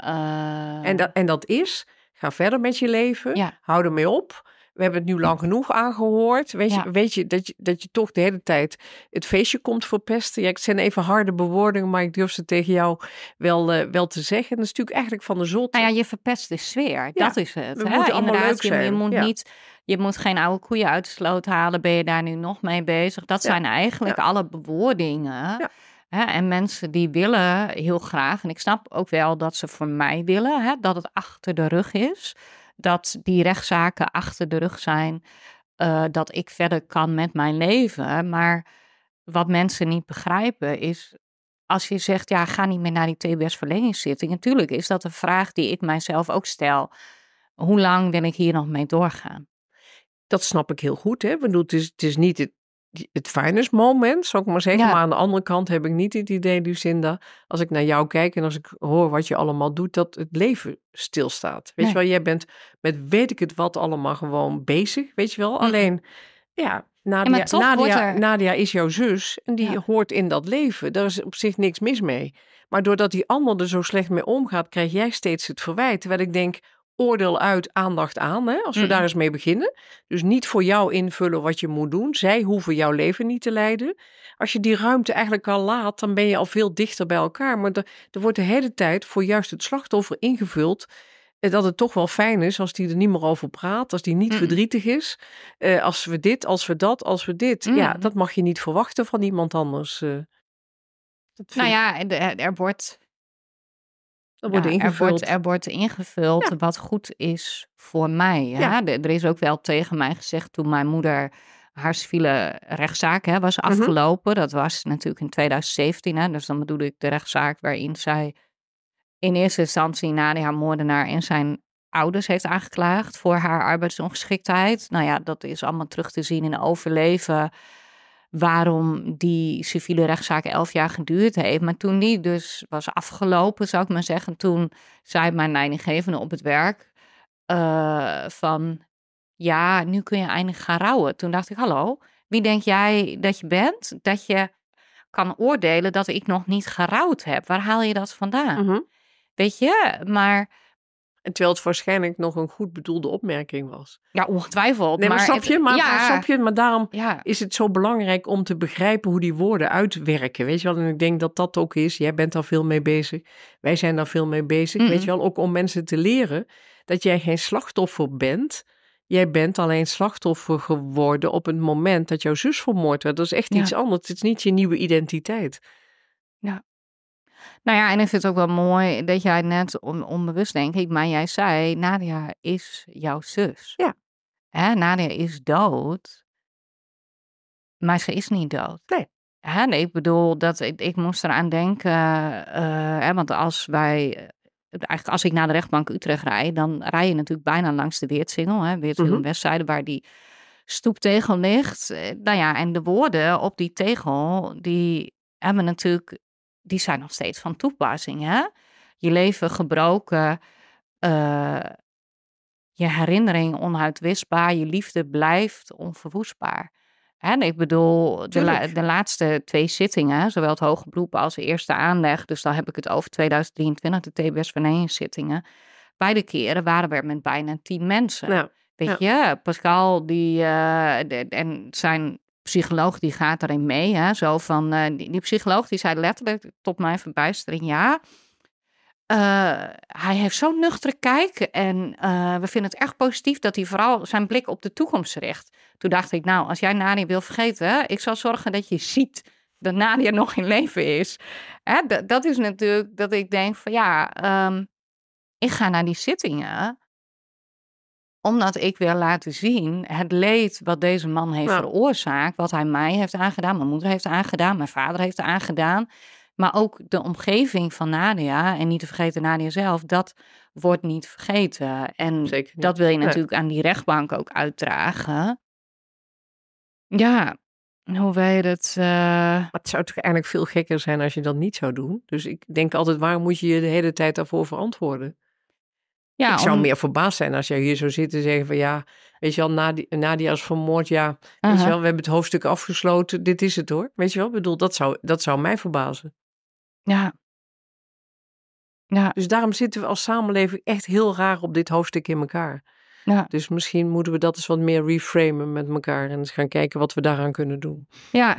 en, dat, ehm en dat is, ga verder met je leven, ja. hou ermee op we hebben het nu lang genoeg aangehoord. Weet, je, weet je, dat je dat je toch de hele tijd het feestje komt verpesten. Ja, het zijn even harde bewoordingen, maar ik durf ze tegen jou wel, eh, wel te zeggen. dat is natuurlijk eigenlijk van de zot. Nou ja, je verpest de sfeer. dat is het. We moeten allemaal leuk zijn. Je, moet niet... Je moet geen oude koeien uit de sloot halen. Ben je daar nu nog mee bezig? Dat zijn eigenlijk alle bewoordingen. en mensen die willen heel graag, en ik snap ook wel dat ze voor mij willen, dat het achter de rug is dat die rechtszaken achter de rug zijn, eh, dat ik verder kan met mijn leven. Maar wat mensen niet begrijpen is, als je zegt, ja, ga niet meer naar die TBS-verlengingszitting. Natuurlijk is dat een vraag die ik mijzelf ook stel. Hoe lang wil ik hier nog mee doorgaan? Dat snap ik heel goed. Hè? Ik bedoel, het, is, het is niet het het finest moment, zou ik maar zeggen. Maar aan de andere kant heb ik niet het idee, Lucinda, als ik naar jou kijk en als ik hoor wat je allemaal doet, dat het leven stilstaat. Weet je wel, jij bent met weet ik het wat allemaal gewoon bezig, weet je wel. Alleen, ja, Nadia, ja, Nadia, Nadia, is jouw zus en die hoort in dat leven. Daar is op zich niks mis mee. Maar doordat die ander er zo slecht mee omgaat, krijg jij steeds het verwijt. Terwijl ik denk, oordeel uit, aandacht aan. Hè? Als we mm-hmm. daar eens mee beginnen. Dus niet voor jou invullen wat je moet doen. Zij hoeven jouw leven niet te leiden. Als je die ruimte eigenlijk al laat, dan ben je al veel dichter bij elkaar. Maar er, wordt de hele tijd voor juist het slachtoffer ingevuld eh, dat het toch wel fijn is als die er niet meer over praat, als die niet verdrietig is. Eh, als we dit, als we dat, als we dit. Ja, mm-hmm. dat mag je niet verwachten van iemand anders. Uh, nou ja, er wordt dat wordt Er wordt, er wordt ingevuld wat goed is voor mij. Ja? Er, is ook wel tegen mij gezegd toen mijn moeder haar civiele rechtszaak hè, was mhm. afgelopen. Dat was natuurlijk in 2017. Hè, dus dan bedoel ik de rechtszaak waarin zij in eerste instantie Nadia haar moordenaar en zijn ouders heeft aangeklaagd voor haar arbeidsongeschiktheid. Nou ja, dat is allemaal terug te zien in overleven waarom die civiele rechtszaak elf jaar geduurd heeft. Maar toen die dus was afgelopen, zou ik maar zeggen, toen zei mijn leidinggevende op het werk eh, van ja, nu kun je eindelijk gaan rouwen. Toen dacht ik, hallo, wie denk jij dat je bent? Dat je kan oordelen dat ik nog niet gerouwd heb. Waar haal je dat vandaan? Mhm. Weet je, maar terwijl het waarschijnlijk nog een goed bedoelde opmerking was. Ja, ongetwijfeld. maar, maar snap je? Maar, maar, snap je? Maar daarom is het zo belangrijk om te begrijpen hoe die woorden uitwerken. Weet je wel? En ik denk dat dat ook is. Jij bent daar veel mee bezig. Wij zijn daar veel mee bezig. Weet je wel? Ook om mensen te leren dat jij geen slachtoffer bent. Jij bent alleen slachtoffer geworden op het moment dat jouw zus vermoord werd. Dat is echt iets anders. Het is niet je nieuwe identiteit. Ja. Nou ja, en ik vind het ook wel mooi dat jij net onbewust denk ik, maar jij zei, Nadia is jouw zus. Ja. Hè, Nadia is dood, maar ze is niet dood. Nee. Hè, nee, ik bedoel, dat, ik, moest eraan denken, eh, hè, want als wij, eh, eigenlijk als ik naar de rechtbank Utrecht rijd, dan rij je natuurlijk bijna langs de Weertsingel, Weertsingel mhm. Westzijde, waar die stoeptegel ligt. Eh, nou ja, en de woorden op die tegel, die hebben natuurlijk die zijn nog steeds van toepassing. Hè? Je leven gebroken, eh, je herinnering onuitwisbaar, je liefde blijft onverwoestbaar. En ik bedoel, de, de, laatste twee zittingen, zowel het hoge beroep als de eerste aanleg, dus dan heb ik het over 2023, de TBS Vereniging zittingen. Beide keren waren we met bijna tien mensen. Nou, Weet je, Pascal die, eh, en zijn psycholoog die gaat erin mee. Hè? Zo van, eh, die, psycholoog die zei letterlijk tot mijn verbijstering, ja, eh, hij heeft zo'n nuchtere kijk en eh, we vinden het echt positief dat hij vooral zijn blik op de toekomst richt. Toen dacht ik, nou, als jij Nadia wil vergeten, ik zal zorgen dat je ziet dat Nadia nog in leven is. Hè? dat is natuurlijk dat ik denk van ja, ehm, ik ga naar die zittingen omdat ik wil laten zien het leed wat deze man heeft veroorzaakt, wat hij mij heeft aangedaan, mijn moeder heeft aangedaan, mijn vader heeft aangedaan. Maar ook de omgeving van Nadia, en niet te vergeten Nadia zelf, dat wordt niet vergeten. En dat wil je natuurlijk aan die rechtbank ook uitdragen. Ja, hoe wij dat. Uh... het zou toch eigenlijk veel gekker zijn als je dat niet zou doen. Dus ik denk altijd, waarom moet je je de hele tijd daarvoor verantwoorden? Ja, ik zou meer verbaasd zijn als jij hier zo zit en zeggen van ja, weet je wel, Nadia, Nadia is vermoord, ja, je wel, we hebben het hoofdstuk afgesloten, dit is het hoor. Weet je wel, ik bedoel, dat zou, dat zou mij verbazen. Ja. ja. Dus daarom zitten we als samenleving echt heel raar op dit hoofdstuk in elkaar. Ja. Dus misschien moeten we dat eens wat meer reframen met elkaar en eens gaan kijken wat we daaraan kunnen doen. Ja,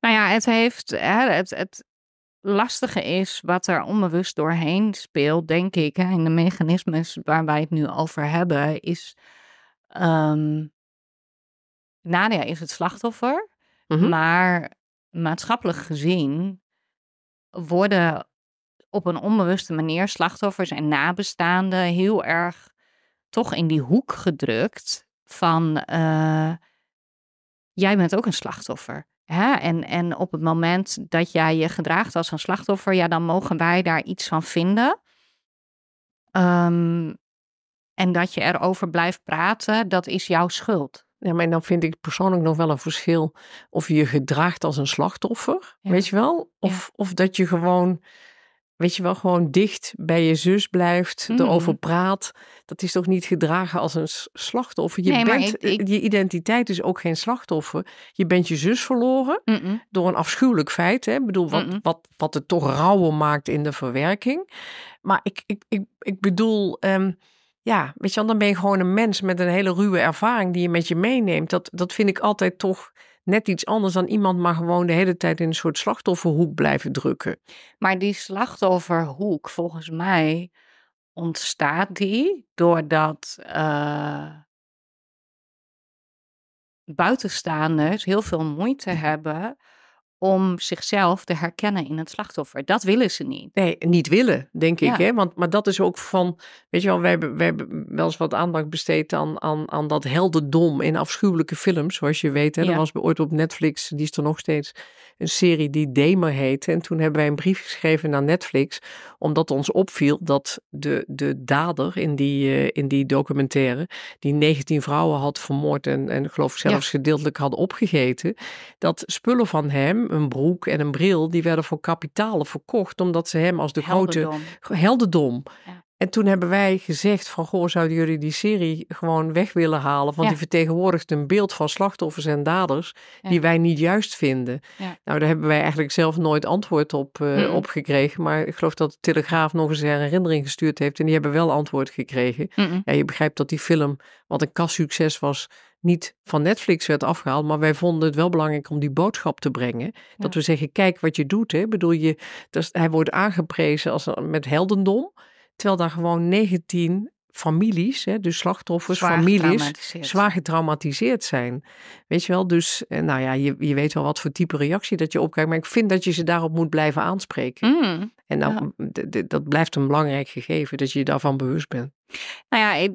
nou ja, het heeft, het, het, lastige is wat er onbewust doorheen speelt, denk ik, en de mechanismes waar wij het nu over hebben, is ehm, Nadia is het slachtoffer, mhm. maar maatschappelijk gezien worden op een onbewuste manier slachtoffers en nabestaanden heel erg toch in die hoek gedrukt van eh, jij bent ook een slachtoffer ja En, en op het moment dat jij je gedraagt als een slachtoffer, ja, dan mogen wij daar iets van vinden. Ehm, en dat je erover blijft praten, dat is jouw schuld. Ja, maar dan vind ik persoonlijk nog wel een verschil of je je gedraagt als een slachtoffer, weet je wel? Of, of dat je gewoon weet je wel, gewoon dicht bij je zus blijft, mm. erover praat. Dat is toch niet gedragen als een slachtoffer? Je, bent, je identiteit is ook geen slachtoffer. Je bent je zus verloren door een afschuwelijk feit. Hè? Ik bedoel, wat, Wat, wat het toch rauwer maakt in de verwerking. Maar ik, ik, ik, ik bedoel. Ehm, ja, weet je, dan ben je gewoon een mens met een hele ruwe ervaring die je met je meeneemt. Dat, dat vind ik altijd toch net iets anders dan iemand maar gewoon de hele tijd in een soort slachtofferhoek blijven drukken. Maar die slachtofferhoek, volgens mij, ontstaat die doordat eh, buitenstaanders heel veel moeite hebben om zichzelf te herkennen in het slachtoffer. Dat willen ze niet. Nee, niet willen, denk ik. Hè? Want, maar dat is ook van, weet je wel, wij hebben, wij hebben wel eens wat aandacht besteed aan, aan, aan dat heldendom in afschuwelijke films, zoals je weet. Hè? Er was ooit op Netflix, die is er nog steeds, een serie die Demer heette. En toen hebben wij een brief geschreven naar Netflix, omdat ons opviel dat de, de dader in die, eh, in die documentaire, die 19 vrouwen had vermoord en, en geloof ik zelfs gedeeltelijk had opgegeten, dat spullen van hem, een broek en een bril, die werden voor kapitalen verkocht, omdat ze hem als de grote heldendom ja. En toen hebben wij gezegd van, goh, zouden jullie die serie gewoon weg willen halen? Want die vertegenwoordigt een beeld van slachtoffers en daders die wij niet juist vinden. Nou, daar hebben wij eigenlijk zelf nooit antwoord op, uh, gekregen. Maar ik geloof dat de Telegraaf nog eens een herinnering gestuurd heeft. En die hebben wel antwoord gekregen. Ja, je begrijpt dat die film, wat een kassucces was, niet van Netflix werd afgehaald, maar wij vonden het wel belangrijk om die boodschap te brengen. Dat we zeggen, kijk wat je doet. Hè. Bedoel je, hij wordt aangeprezen als, met heldendom. Terwijl daar gewoon 19 families, hè, dus slachtoffers, zwaar families, getraumatiseerd. zwaar getraumatiseerd zijn. Weet je wel, dus eh, nou ja, je, je weet wel wat voor type reactie dat je opkijkt, maar ik vind dat je ze daarop moet blijven aanspreken. Mm, en dat blijft een belangrijk gegeven, dat je je daarvan bewust bent. Nou ja, ik,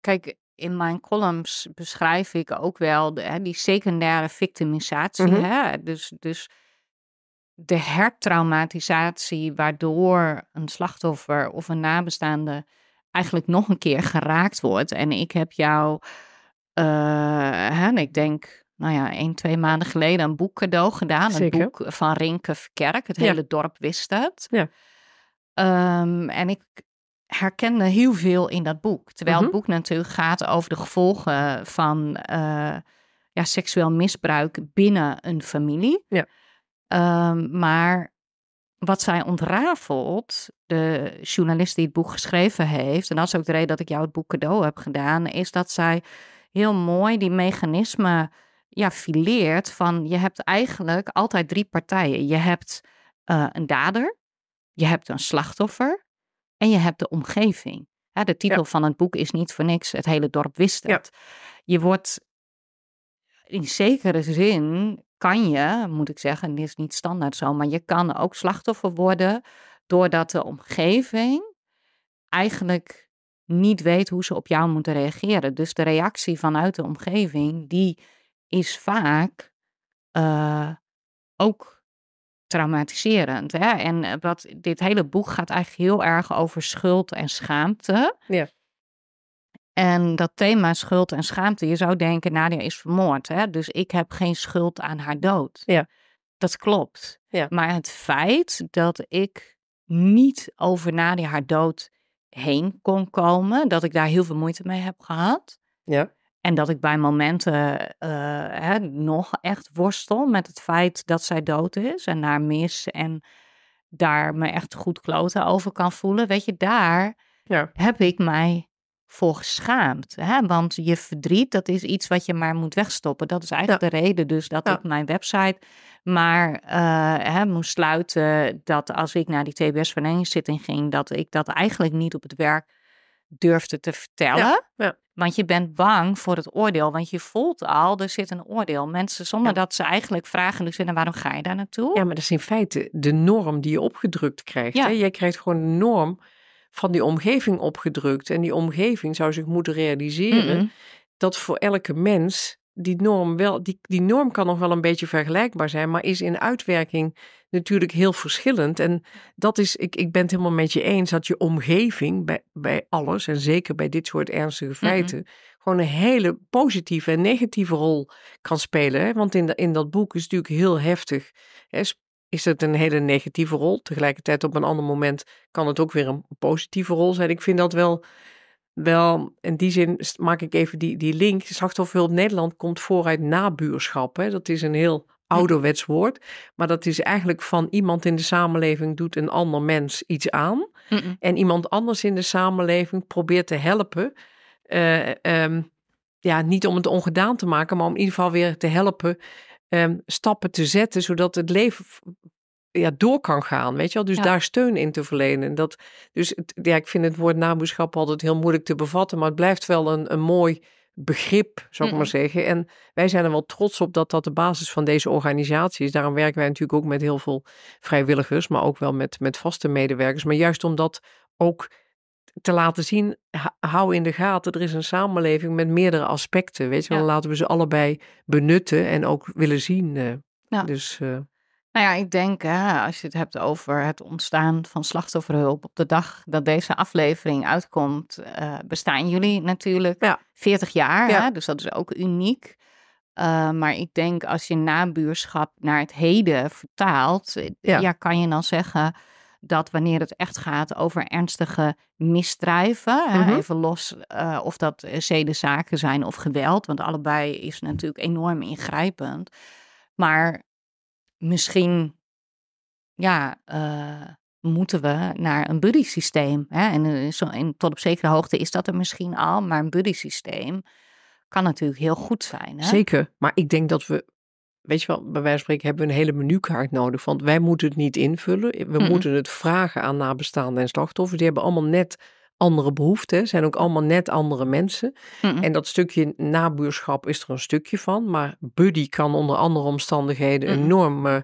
kijk, in mijn columns beschrijf ik ook wel die secundaire victimisatie. Mhm. hè? Dus, dus de hertraumatisatie waardoor een slachtoffer of een nabestaande eigenlijk nog een keer geraakt wordt. En ik heb jou, eh, en ik denk, nou ja, één, twee maanden geleden een boek cadeau gedaan. Een boek van Rinke Verkerk. Het hele dorp wist het. Ja. Ehm, en ik herkende heel veel in dat boek. Terwijl het mm-hmm. boek natuurlijk gaat over de gevolgen van eh, ja, seksueel misbruik binnen een familie. Ja. Ehm, maar wat zij ontrafelt, de journalist die het boek geschreven heeft, en dat is ook de reden dat ik jou het boek cadeau heb gedaan, is dat zij heel mooi die mechanismen ja, fileert van je hebt eigenlijk altijd drie partijen. Je hebt eh, een dader, je hebt een slachtoffer en je hebt de omgeving. de titel van het boek is niet voor niks, het hele dorp wist het. Je wordt in zekere zin kan je, moet ik zeggen, en dit is niet standaard zo, maar je kan ook slachtoffer worden doordat de omgeving eigenlijk niet weet hoe ze op jou moeten reageren. Dus de reactie vanuit de omgeving, die is vaak eh, ook traumatiserend. Hè? En eh, wat, dit hele boek gaat eigenlijk heel erg over schuld en schaamte. Ja. En dat thema schuld en schaamte, je zou denken, Nadia nou, is vermoord, hè? dus ik heb geen schuld aan haar dood. Ja. Dat klopt. Ja. Maar het feit dat ik niet over Nadia haar dood heen kon komen, dat ik daar heel veel moeite mee heb gehad. Ja. En dat ik bij momenten eh, hè, nog echt worstel met het feit dat zij dood is en daar mis en daar me echt goed kloten over kan voelen. Weet je, daar heb ik mij voor geschaamd. Hè? Want je verdriet, dat is iets wat je maar moet wegstoppen. Dat is eigenlijk de reden dus dat ja. op mijn website maar uh, hè, moest sluiten dat als ik naar die TBS-verlengingszitting ging, dat ik dat eigenlijk niet op het werk durfde te vertellen. Want je bent bang voor het oordeel, want je voelt al, er zit een oordeel. Mensen, zonder dat ze eigenlijk vragen, dus waarom ga je daar naartoe? Ja, maar dat is in feite de norm die je opgedrukt krijgt. Hè? Jij krijgt gewoon een norm van die omgeving opgedrukt. En die omgeving zou zich moeten realiseren dat voor elke mens die norm wel, die, die norm kan nog wel een beetje vergelijkbaar zijn, maar is in uitwerking natuurlijk heel verschillend. En dat is, ik, ik ben het helemaal met je eens dat je omgeving bij, bij alles, en zeker bij dit soort ernstige feiten, gewoon een hele positieve en negatieve rol kan spelen. Want in, de, in dat boek is natuurlijk heel heftig. Hè? is het een hele negatieve rol. Tegelijkertijd op een ander moment kan het ook weer een positieve rol zijn. Ik vind dat wel, wel in die zin maak ik even die, die link. Slachtofferhulp Nederland komt vooruit nabuurschap. Hè? Dat is een heel ouderwets woord. Maar dat is eigenlijk van iemand in de samenleving doet een ander mens iets aan. En iemand anders in de samenleving probeert te helpen. Eh, ehm, ja, niet om het ongedaan te maken, maar om in ieder geval weer te helpen Ehm, stappen te zetten, zodat het leven ja, door kan gaan, weet je wel. Dus daar steun in te verlenen. dat, dus ja, ik vind het woord naboerschap altijd heel moeilijk te bevatten, maar het blijft wel een, een mooi begrip, zou ik maar zeggen. En wij zijn er wel trots op dat dat de basis van deze organisatie is. Daarom werken wij natuurlijk ook met heel veel vrijwilligers, maar ook wel met, met vaste medewerkers. Maar juist omdat ook te laten zien, hou in de gaten, er is een samenleving met meerdere aspecten, weet je wel. Laten we ze allebei benutten en ook willen zien. Eh. ja. Dus, eh. Nou ja, ik denk, hè, als je het hebt over het ontstaan van slachtofferhulp, op de dag dat deze aflevering uitkomt, eh, bestaan jullie natuurlijk 40 jaar, hè, dus dat is ook uniek. maar ik denk als je nabuurschap naar het heden vertaalt, ja. kan je dan zeggen, dat wanneer het echt gaat over ernstige misdrijven, mhm. even los eh, of dat eh, zedenzaken zijn of geweld, want allebei is natuurlijk enorm ingrijpend. Maar misschien, ja, eh, moeten we naar een buddy systeem. En, zo, tot op zekere hoogte is dat er misschien al, maar een buddy systeem kan natuurlijk heel goed zijn. Hè? Zeker, maar ik denk dat we weet je wel, bij wijze van spreken hebben we een hele menukaart nodig. Want wij moeten het niet invullen. We moeten het vragen aan nabestaanden en slachtoffers. Die hebben allemaal net andere behoeften, zijn ook allemaal net andere mensen. En dat stukje nabuurschap is er een stukje van. Maar buddy kan onder andere omstandigheden enorm, eh,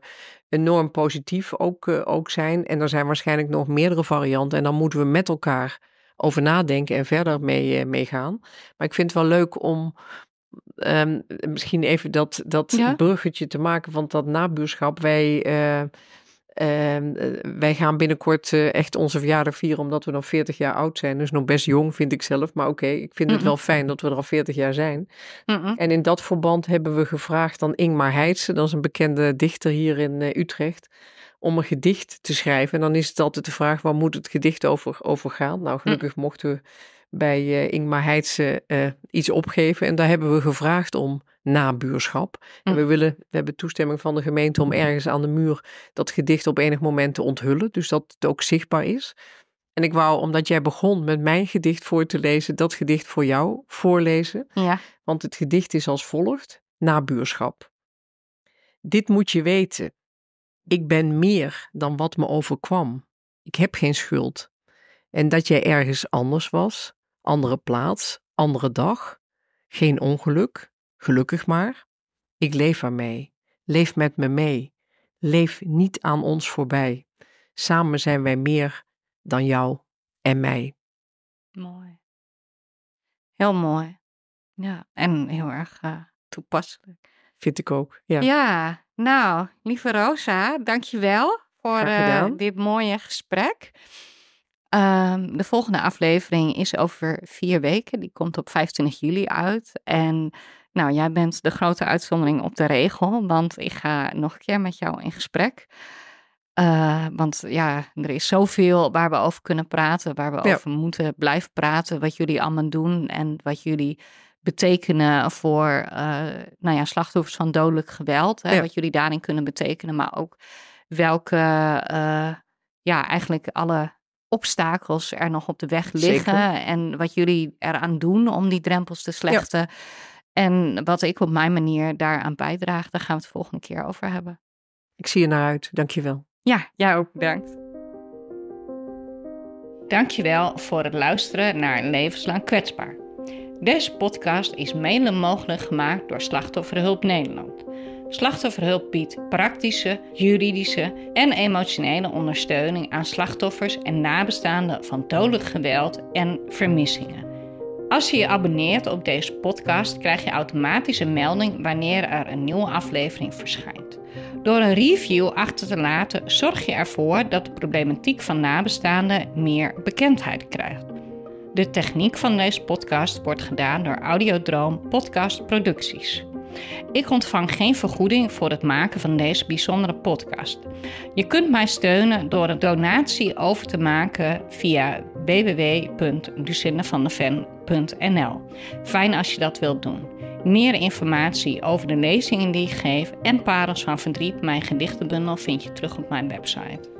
enorm positief ook, eh, ook zijn. En er zijn waarschijnlijk nog meerdere varianten. En dan moeten we met elkaar over nadenken en verder mee, eh, mee gaan. Maar ik vind het wel leuk om Ehm, misschien even dat, dat bruggetje te maken, want dat nabuurschap, wij... Eh, ehm, eh, wij gaan binnenkort eh, echt onze verjaardag vieren, omdat we dan 40 jaar oud zijn. Dus nog best jong, vind ik zelf. Maar oké, ik vind het wel mm-hmm. fijn dat we er al 40 jaar zijn. Mm-hmm. en in dat verband hebben we gevraagd aan Ingmar Heidse, dat is een bekende dichter hier in Utrecht, om een gedicht te schrijven. En dan is het altijd de vraag, waar moet het gedicht over, over gaan? Nou, mm. gelukkig mochten we bij eh, Ingmar Heidse eh, iets opgeven. En daar hebben we gevraagd om nabuurschap. En hm. we, willen, we hebben toestemming van de gemeente om ergens aan de muur dat gedicht op enig moment te onthullen. Dus dat het ook zichtbaar is. En ik wou, omdat jij begon met mijn gedicht voor te lezen, dat gedicht voor jou voorlezen. Ja. Want het gedicht is als volgt: Nabuurschap. Dit moet je weten. Ik ben meer dan wat me overkwam. Ik heb geen schuld. En dat jij ergens anders was, andere plaats, andere dag, geen ongeluk, gelukkig maar. Ik leef ermee, leef met me mee, leef niet aan ons voorbij. Samen zijn wij meer dan jou en mij. Mooi. Heel mooi. Ja, en heel erg eh, toepasselijk. Vind ik ook, ja. Ja, nou, lieve Rosa, dankjewel voor eh, dit mooie gesprek. Ehm, de volgende aflevering is over vier weken. Die komt op 25 juli uit. En nou, jij bent de grote uitzondering op de regel, want ik ga nog een keer met jou in gesprek. Ehm, want ja, er is zoveel waar we over kunnen praten, waar we over moeten blijven praten, wat jullie allemaal doen en wat jullie betekenen voor eh, nou ja, slachtoffers van dodelijk geweld. Hè, Wat jullie daarin kunnen betekenen, maar ook welke, eh, ja, eigenlijk alle obstakels er nog op de weg liggen. En wat jullie eraan doen om die drempels te slechten. En wat ik op mijn manier daaraan bijdraag, daar gaan we het volgende keer over hebben. Ik zie je naar uit. Dankjewel. Ja, jij ook bedankt. Dankjewel voor het luisteren naar Levenslang Kwetsbaar. Deze podcast is mede mogelijk gemaakt door Slachtofferhulp Nederland. Slachtofferhulp biedt praktische, juridische en emotionele ondersteuning aan slachtoffers en nabestaanden van dodelijk geweld en vermissingen. Als je je abonneert op deze podcast, krijg je automatisch een melding wanneer er een nieuwe aflevering verschijnt. Door een review achter te laten, zorg je ervoor dat de problematiek van nabestaanden meer bekendheid krijgt. De techniek van deze podcast wordt gedaan door Audiodroom Podcast Producties. Ik ontvang geen vergoeding voor het maken van deze bijzondere podcast. Je kunt mij steunen door een donatie over te maken via www.lucindavandeven.nl. Fijn als je dat wilt doen. Meer informatie over de lezingen die ik geef en Parels van Verdriet, mijn gedichtenbundel, vind je terug op mijn website.